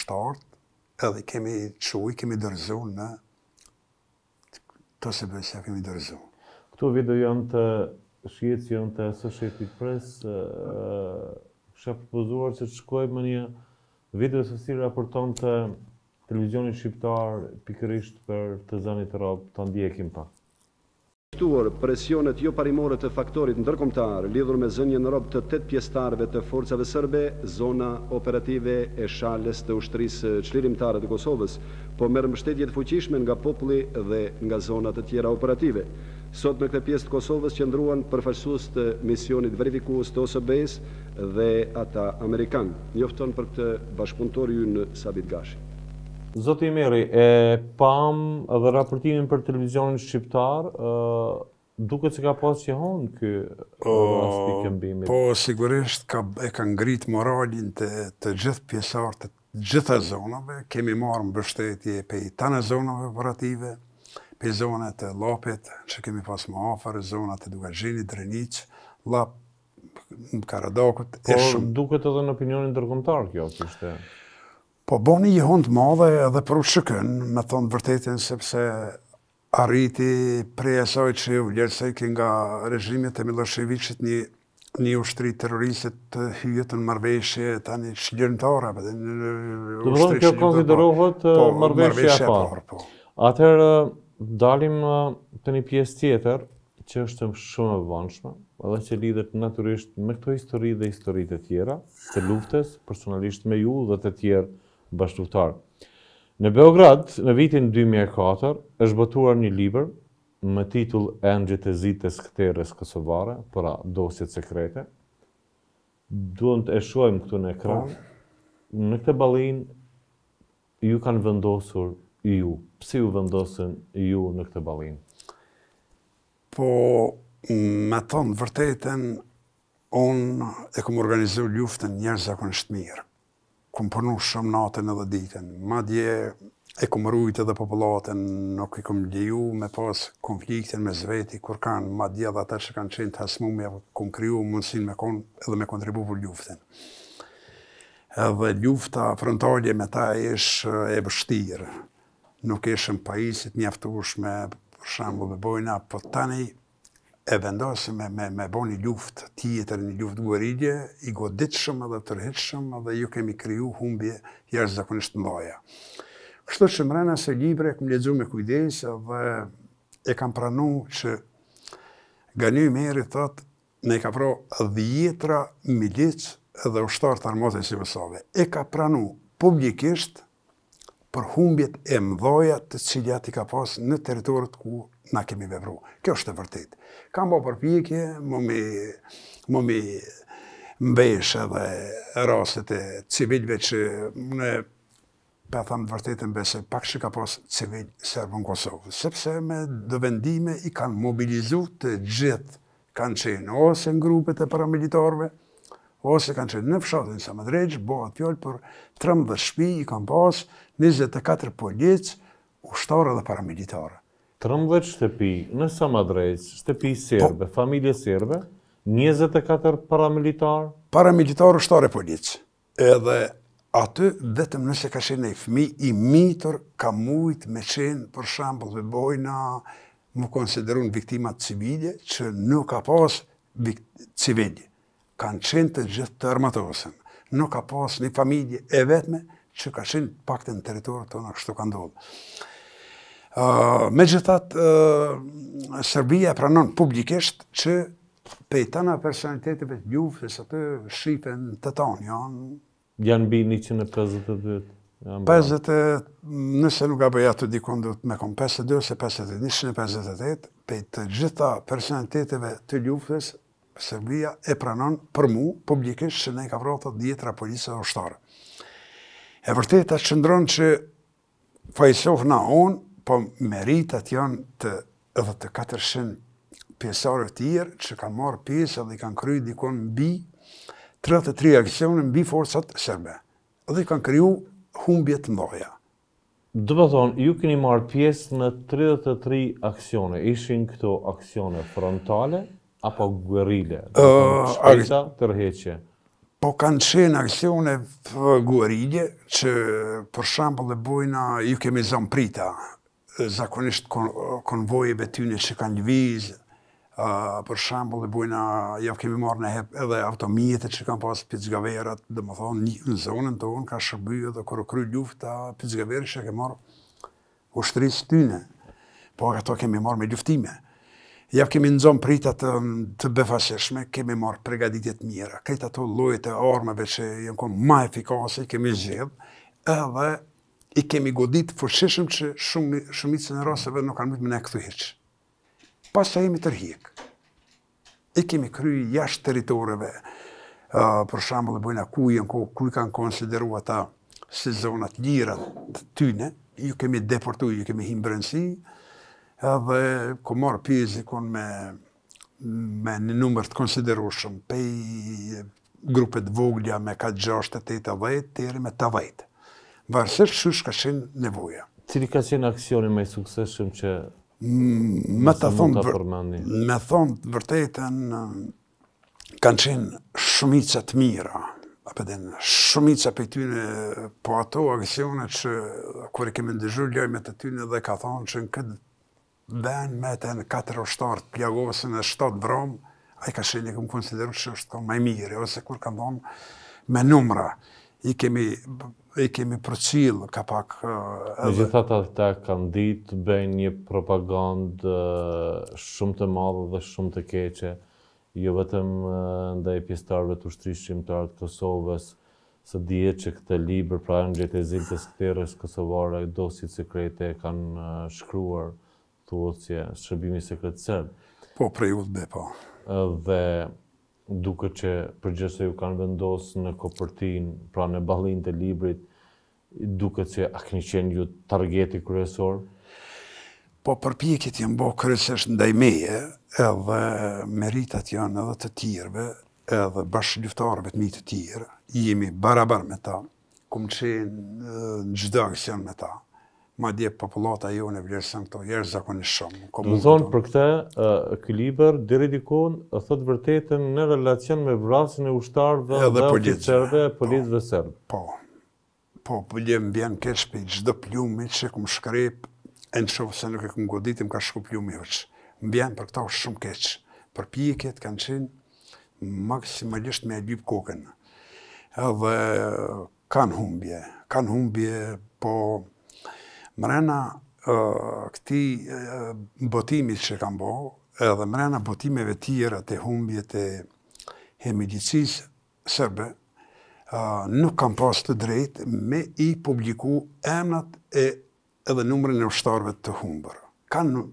edhe kemi që kemi dërëzu në të se bëjtë se kemi dërëzu. Këtu video janë të shqetës, janë të së shqetit presë, shqapë përduar që të shkoj më një video së si raportonë të televizionin shqiptar pikërisht për të zënit e rob të ndjekim pa? Shqiptuar presionet jo parimore të faktorit ndërkomtar lidhur me zënjë në rob të tet pjestarve të forcave sërbe, zona operative e shales të ushtrisë qlirimtare të Kosovës, po mërë mështetjet fuqishme nga populli dhe nga zonat të tjera operative. Sot në këtë pjesë të Kosovës që ndruan përfaqësues të misionit verifikues të osbe dhe ata Amerikanë. Njofton për këtë bashkëpunëtor ju në Sabit Gashi. Zoti Meri, e pam dhe raportimin për televizionin shqiptar, duke se ka pas që honë kë po, këmbimit? Po, sigurisht ka, e ka ngrit moralin të, të gjithë pjesarë të gjitha zonave, kemi marë mbështetje pe i tane zonave operative, pe zonat e lapet që kemi pas më afer, zonat e dugajgjini, drenic, lap, karadokët, e po, shumë. Por, duke të dhe në opinionin tërkomtar kjo, kështë e? Po boni një hëndë madhe edhe për u shëkën, me thonë vërtetin sepse arriti prej asoj që u ljerësej kë nga rezhimit e Miloševiqit një, një ushtri terrorisit të hyjët në marveshje të një qëllërëntore. Të vëllën kjo konziderohet po, uh, marveshje a parë. Po. dalim uh, të një pjesë tjetër, që është shumë e vëndshme, edhe që lidhet naturisht me këto histori dhe historitë e tjera, të luftës, personalisht me ju dhe të tjerë, bashkëtuftar. Në Beograd, në vitin 2004, është botuar një liber me titull e në gjithëzitës këterës kësovare, pra dosjet sekrete. Duhën të eshojmë këtu në ekran. Po. Në këtë balin, ju kanë vendosur ju. Pësi ju vendosën ju në këtë balin? Po, me tonë vërtetën, unë e këmë organizu ljuftën njerëzë shtë mirë kumë përnu shumë natën edhe ditën. Ma dje e kumë rujtë edhe popullatën, nuk i kumë lju me pas konfliktin me zveti, kur kanë ma dje dhe ata që kanë qenë të hasmumë, ja kumë kryu mundësin me konë edhe me kontribu për ljuftin. Edhe ljufta frontalje me ta ishë e bështirë. Nuk ishëm pajisit njaftush me shambu me bojna, po tani e vendosë me, me, bo një luft tjetër, një luft guarilje, i goditëshëm edhe tërhitëshëm edhe ju kemi kryu humbje jashtë zakonisht në baja. Kështë që mrena se libre, këmë ledzu me kujdes dhe e kam pranu që ga një meri thotë, ne ka pro dhjetra milicë edhe ushtarë të armatës i Vësove. E ka pranu publikisht për humbjet e mdoja të cilja t'i ka pas në teritorit ku na kemi vevru. Kjo është e vërtit. Kam po përpikje, më mi mbesh edhe rastet e civilve që në për thamë të vërtetën besë, pak që ka pas civil sërbën Kosovë, sepse me dëvendime i kanë mobilizu të gjithë, kanë qenë ose në grupet e paramilitarve, ose kanë qenë në fshatën sa më drejqë, bo atë fjollë për 13 shpi i kanë pasë, 24 policë, ushtarë dhe paramilitare. 13 shtepi në Samadrejc, shtepi serbe, po. familje serbe, 24 paramilitare? Paramilitare, ushtarë policë. Edhe aty, vetëm nëse ka shenë e fmi, i mitër ka mujt me qenë, për shambull, dhe bojna, mu konsiderun viktimat civile, që nuk ka pas civile. Kanë qenë të gjithë të armatosën. Nuk ka pas një familje e vetme, që ka qenë të në teritorët tonë, kështu ka ndodhë. me gjithat, uh, Serbia pranon publikisht që pejtana personalitetive të gjuvë, dhe së të shqipën të tonë, janë... Janë bi 152. Janë nëse nuk ka bëja të dikon, me kom 52, se 158, pejtë gjitha personaliteteve të gjuvës, Serbia e pranon për mu, publikisht që ne ka vrota djetra polisë e ushtarë. E vërtet atë qëndron që fajsoh na unë, po meritat janë të edhe të katërshin pjesarët tjerë që ka marë pjesë dhe i kanë kryu dikon mbi 33 aksione mbi forësat sërbe. Edhe i kanë kryu humbje të mdoja. Dëmë thonë, ju keni marë pjesë në 33 aksione. Ishin këto aksione frontale apo guerile? Uh, Shpejta ak... të po kanë qenë aksione guaridje, që për shambull e bojna ju kemi zonë prita, zakonisht kon konvojeve tyne që kanë lëviz, uh, për shambull e bojna, ja kemi marrë në hep edhe automijete që kanë pasë pizgaverat, dhe më thonë një në zonën të ka shërbyjë dhe kërë kry lufta, pizgaverë që kemi marrë ushtërisë tyne, po ato kemi marrë me ljuftime. Ja kemi nëzëm pritat um, të befasheshme, kemi marrë pregaditjet mjera. Kajtë ato lojët e armëve që jënë konë ma efikasi, kemi zhjedhë, edhe i kemi godit fërsheshme që shumitës në raseve nuk kanë mëjtë më ne këtu heqë. Pas të jemi tërhjekë, i kemi kryi jashtë teritoreve, uh, për shambullë dhe ku janë konë, ku i kanë konsideru ata si zonat njërat të tyne, ju kemi deportu, ju kemi himbërënsi, edhe ku marë pizikon me me një numër të konsideru pej grupet voglja me ka 6, 8, tete dhejt, tjeri me të dhejt. Varsër shush ka shenë nevoja. Cili ka qenë aksionin me i sukseshëm që me të thonë Me thonë të vërtetën kanë qenë shumicat mira, shumicat për tyne, po ato aksionet që kërë kemi ndëgjur, ljoj me të tyne dhe ka thonë që në këtë ben me të në katër oshtarë të plagosën e shtatë bromë, a i ka shenjë këmë konsideru që është të maj mirë, ose kur ka ndonë me numra, i kemi, i kemi përqilë, ka pak... edhe... Në gjitha të ta kanë ditë të një propagandë shumë të madhë dhe shumë të keqe, jo vetëm ndaj pjestarve të ushtrisë shqimtarë të Kosovës, së dihet që këtë libër pra në gjithë e zilë të së këtërës Kosovare, dosit sekrete kanë shkruar, thuosje shërbimi sekretësër. Po, prej u dhe, po. Dhe duke që përgjese ju kanë vendosë në kopërtin, pra në balin të librit, duke që a këni qenë ju targeti kërësorë? Po, përpjekit jenë bo kërësisht ndaj meje, edhe meritat janë edhe të tjirëve, edhe bashkëlyftarëve të mi të tjirë, jemi barabar me ta, kumë qenë në gjithë dagës janë me ta ma dje populata jo në vlerësën këto, jeshtë zakonisht shumë. Në zonë për këte, e dirit i dikon e thot vërtetën në relacion me vrasin e ushtarëve dhe dhe oficerve, politës dhe sërbë. Po, po, po, dje më bjenë kesh për gjithë dhe pljumë, që këmë shkrepë, e në shumë se nuk e këmë goditë, më ka shku pljumë i hoqë. Më bjenë për këta është shumë keqë. Për pjeket kanë qenë maksimalisht me e kokën. Edhe kanë humbje, kanë humbje, po mrena këti botimit që kam bo, edhe mrena botimeve tjera të humbje të hemedicis sërbe, nuk kam pas të drejt me i publiku emnat e edhe numërin e ushtarve të humbërë. Kanë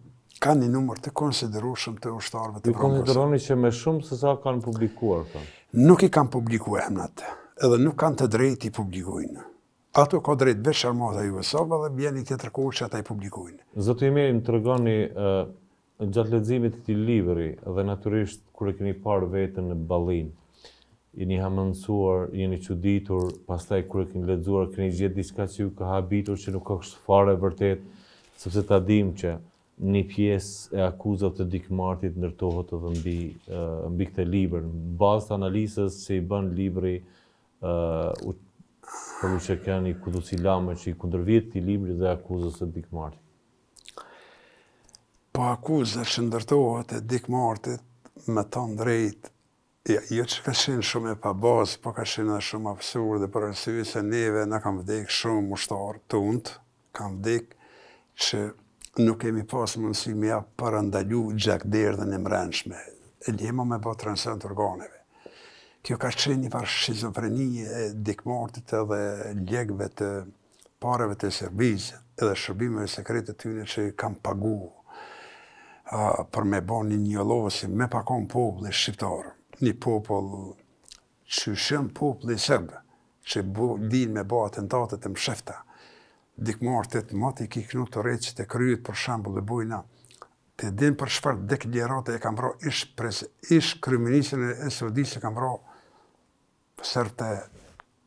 ka një numër të konsiderushëm të ushtarve të vrëmbërës. Ju konsideroni që me shumë se sa kanë publikuar? Kanë. Po. Nuk i kanë publikuar emnat edhe nuk kanë të drejt i publikuinë. Ato ka drejt bërë shërmata ju e sobë dhe bjeni të të rëkohë që ata i publikujnë. Zotë i me më të rëgoni gjatë ledzimit të livri dhe naturisht kërë keni parë vetën në balin, jeni një jeni quditur, pas taj kërë keni ledzuar, keni gjithë diska që ju ka habitur që nuk ka kështë fare vërtet, sepse ta dim që një pjesë e akuzat të dikë martit nërtohët edhe mbi, mbi këte libër. Në bazë të analisës që i bën libri Përmi që kënë i kudus i lame që i kundër vjetë të libri dhe akuzës e dikëmartit. Po akuzës që ndërtohet e dikëmartit me të ndrejt, jo që ka shenë shumë e pa bazë, po ka shenë dhe shumë absurd dhe për rësivit se neve në kam vdekë shumë mushtarë të undë, kam vdekë që nuk kemi pasë mundësimi a përëndalju gjakderë dhe në mrenshme. E njëma me bërë transent organeve kjo ka qenë një farë shizofreni e dikmortit edhe ljekve të pareve të servizë edhe shërbimeve sekretet të tyne që kam pagu për me bo një një lovësi me pakon populli shqiptarë, një popullë që shënë populli i sërbë, që bu, din me bo atentatet e mshefta, dikmortit më të i të reqit e kryit për shambull e bujna, të din për shfar deklerate e kam vro ish, pres, ish kryminisën e sërdisë e kam vro sërte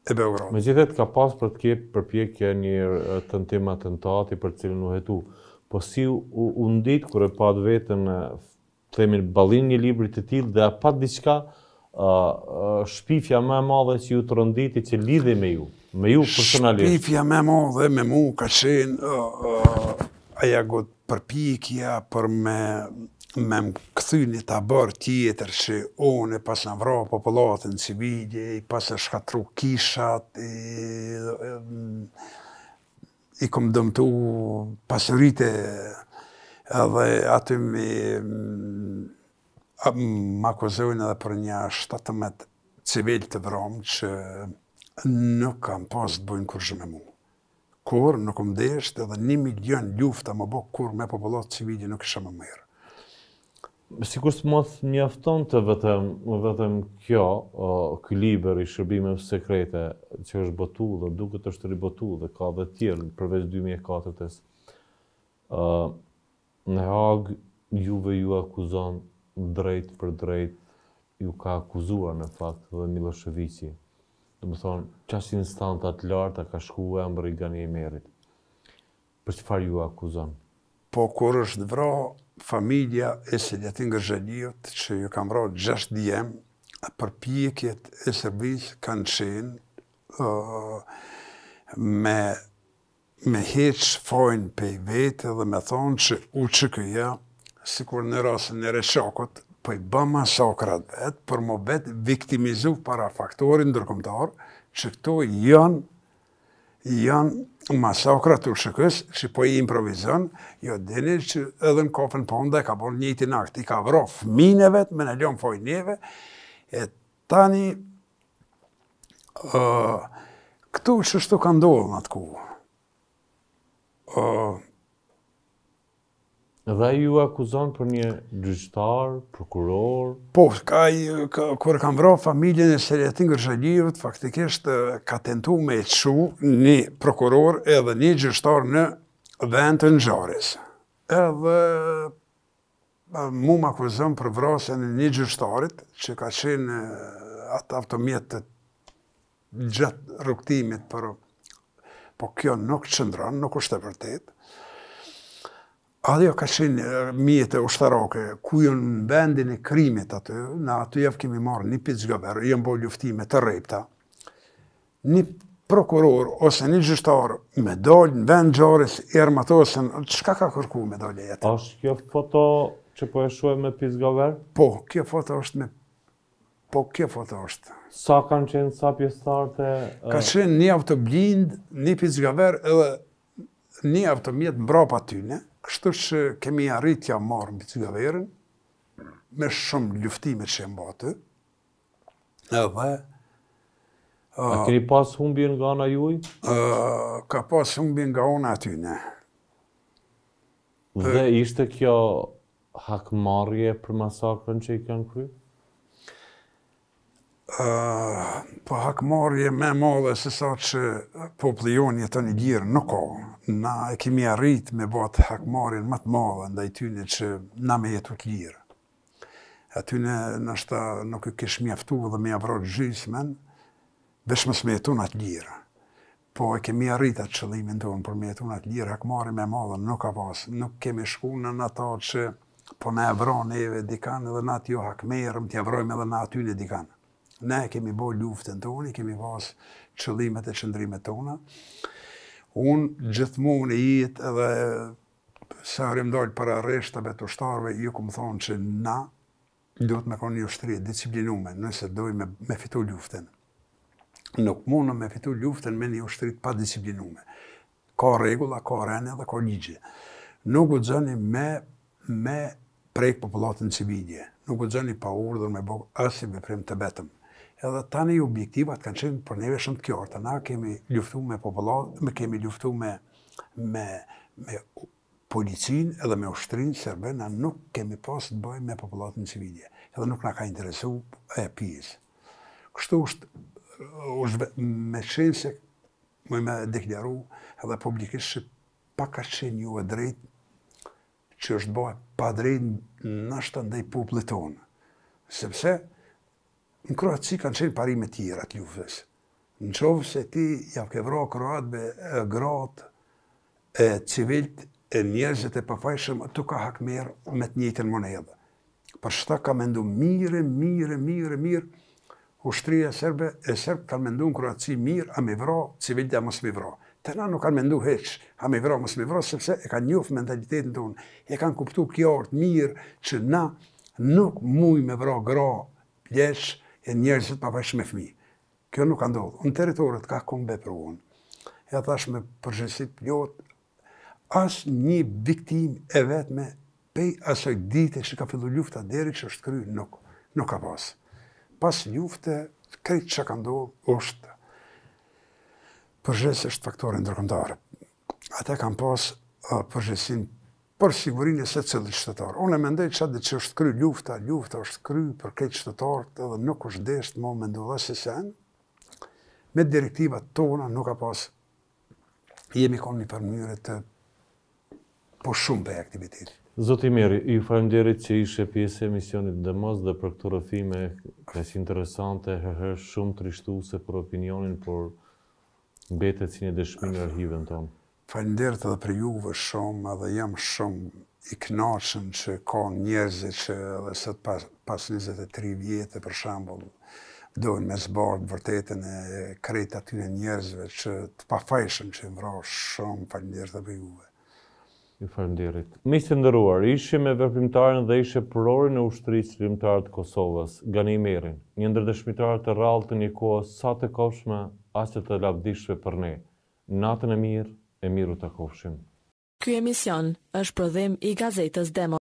e Beogradit. Me gjithet ka pas për të kje përpjekje një tëntim atentati për cilën u hetu. Po si u, u ndit kër e pat vetën, themin, balin një libri të tilë dhe a pat diçka shpifja me madhe që ju të rënditi që lidhe me ju, me ju personalisht? Shpifja me madhe me mu ka qenë aja gotë përpikja për me me më këthy një tabër tjetër që unë e pas në vrra popullatën civilje, i pas e shkatru kishat, i, kom dëmtu rrite edhe aty mi më akuzojnë edhe për një 17 civil të vrëmë që nuk kam pas të bëjnë kur zhë me mu. Kur nuk më deshtë edhe një milion ljufta më bëhë kur me popullatë civilje nuk isha më mërë. Sikur së mos një afton të vetëm, vetëm kjo, ky libër i shërbime sekrete që është botu dhe duke të është ribotu dhe ka dhe tjerë përveç 2004-tës. Në hagë, juve ju akuzon drejt për drejt, ju ka akuzuar në fakt dhe Miloševiqi, lëshëvici. Dhe më thonë, qasë instantat lartë ka shku e mbërë i gani e merit. Për që ju akuzon? Po, kur është vro, familja e se një të që ju kam rratë gjasht dhjem, për pjekjet e servis kanë qenë me me heqë fojnë pe i vete dhe me thonë që u që këja, si kur në rrasën e reshokot, për po i bë masakrat vetë, për më vetë viktimizu para faktorin ndërkomtar, që këto janë, janë Ma sa u kratu shëkës, që po i improvizon, jo dini që edhe në kofën ponda e ka bon një të nakt, i ka vro fëmineve vetë, me në fojnjeve, e tani, këtu që shtu ka ndohë në atë ku, Dhe ju akuzon për një gjyqtar, prokuror? Po, kërë kur kam vra familjen e Seriatin Gërshalijut, faktikisht ka tentu me e qu një prokuror edhe një gjyqtar në vend të nxarës. Edhe mu më akuzon për vrasën e një gjyqtarit që ka qenë atë automjet të gjatë rukëtimit për... Po kjo nuk qëndran, nuk është e vërtetë Adhjo ka qenë mjetë e ushtarake, ku jënë në bendin e krimit atë, na aty javë kemi marrë një pizë gëberë, jënë bo luftime të rejpta. Një prokuror ose një gjyshtar me dollë në vend gjarës, i armatosën, ka kërku me dollë e jetë? A është kjo foto që po e me pizë gëberë? Po, kjo foto është me... Po, kjo foto është. Sa kanë qenë, sa pjestarë të... Ka qenë një avto blindë, një pizë gëberë, edhe një avto mjetë mbrapa tyne, Kështu që kemi arritja marë në bëtë me shumë luftime që e mba të, e dhe... A pas humbi nga ona juj? Ka pas humbi nga ona aty ne. Dhe ishte kjo hakmarrje për masakrën që i kanë kryë? Po hakmarje me madhe se sa që popli jo një të një gjirë nuk ka. Na e kemi arrit me bat hakmarje më të madhe nda i tyne që na me jetu të gjirë. Atyne nështë nuk e kesh mjaftu dhe me avrat gjysmen, vesh mës me jetu në atë gjirë. Po e kemi arrit atë qëllimin tonë për me jetu në atë gjirë, hakmarje me madhe nuk ka pas. Nuk kemi shku në në ta që po ne avrat neve dikan edhe në atë jo hakmerëm, të avrojmë edhe në atyne dikan. Ne kemi bo luftën tonë, kemi pas qëllimet e qëndrimet tona. Unë gjithmonë e jetë edhe se arim dojtë për arreshtëve të ushtarve, ju këmë thonë që na do të me konë një e disciplinume, nëse dojmë me, fitu luftën. Nuk mundë me fitu luftën me një ushtrit pa disciplinume. Ka regula, ka rene dhe ka ligje. Nuk u dëzëni me, me prejkë popullatën civilje. Nuk u dëzëni pa urdhër me bëgë asim e prim të betëm. Edhe tani objektivat kanë qenë për neve shumë të kjorta. Na kemi luftu me popullat, me kemi luftu me, me, edhe me ushtrinë serbe, na nuk kemi pas të bëjmë me popullatën në civilje. Edhe nuk na ka interesu e pijis. Kështu është, me qenë se më me deklaru edhe publikisht që pa ka qenë ju e drejt që është bëjë pa drejtë në ashtë të ndaj publit tonë. Sepse, në Kroatësi kanë qenë parime tjera të ljufës. Në qovë se ti ja ke vro Kroatëve gratë, e civilt, e njerëzit e përfajshëm, të ka hakmerë me të njëtën monedë. Për shta ka mendu mire, mire, mire, mire, ushtria serbe, e serbë ka mendu në Kroatësi mirë, a me vro, civilt e a mos me vro. Të na nuk kanë mendu heq, a me vro, mos me vro, sepse e kanë njufë mentalitetin të unë, e kanë kuptu kjo orët mirë, që na nuk muj me vro gro, pjeshë, e njerëzit pavarësisht me fëmijë. Kjo nuk ka ndodhur. Në teritorit ka kom veprun. Ja thash me përgjësit plot as një viktimë e vetme pej asaj dite që ka fillu lufta deri që është kry nuk, nuk ka pas. Pas ljufte, krejt që ka ndohë është përgjës është faktore ndërkëndarë. Ate kam pas uh, përgjësin për sigurin e se cilë qëtëtarë. Unë e mendej që atë dhe që është kry ljufta, ljufta është kry për kejtë qëtëtarë, edhe nuk është deshtë më mendu dhe se sen, me direktivat tona nuk ka pas, jemi konë një përmyre të po shumë për aktivitit. Zotë i Meri, ju falem që ishe pjesë e misionit dhe mos dhe për këtë rëfime ka interesante, shumë trishtu se për opinionin, por mbetet si një dëshmi në arhiven tonë falenderit edhe për juve shumë, edhe jam shumë i knaqën që ka njerëzi që edhe sëtë pas, 23 vjetë, për shambull, dojnë me zbarë vërtetën e krejt aty njerëzve që të pafajshën që më shumë falenderit edhe për juve. Ju falenderit. Mi së ndëruar, ishe me vërprimtarën dhe ishe përorin e ushtërisë vërprimtarë të Kosovës, Gani Merin, një ndërdëshmitarë të rralë të një kohë sa të koshme, asë të lavdishve për ne. Natën e mirë, e miru të kofshim. Ky emision është prodhim i Gazetës Demo.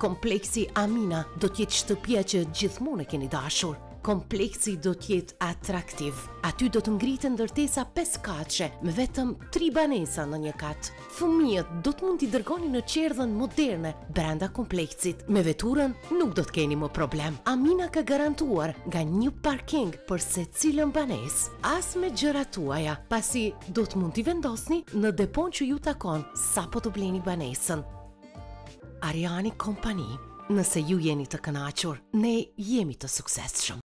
Kompleksi Amina do tjetë shtëpia që gjithmonë e keni dashur kompleksi do të jetë atraktiv. Aty do të ngrihen ndërtesa 5 kache me vetëm 3 banesa në një kat. Fëmijët do të mund të dërgoni në çerdhën moderne brenda kompleksit. Me veturën nuk do të keni më problem. Amina ka garantuar nga një parking për secilën banesë, as me gjërat tuaja, pasi do të mund të vendosni në depon që ju takon sapo të blini banesën. Ariani Company Nëse ju jeni të kënachur, ne jemi të sukses shumë.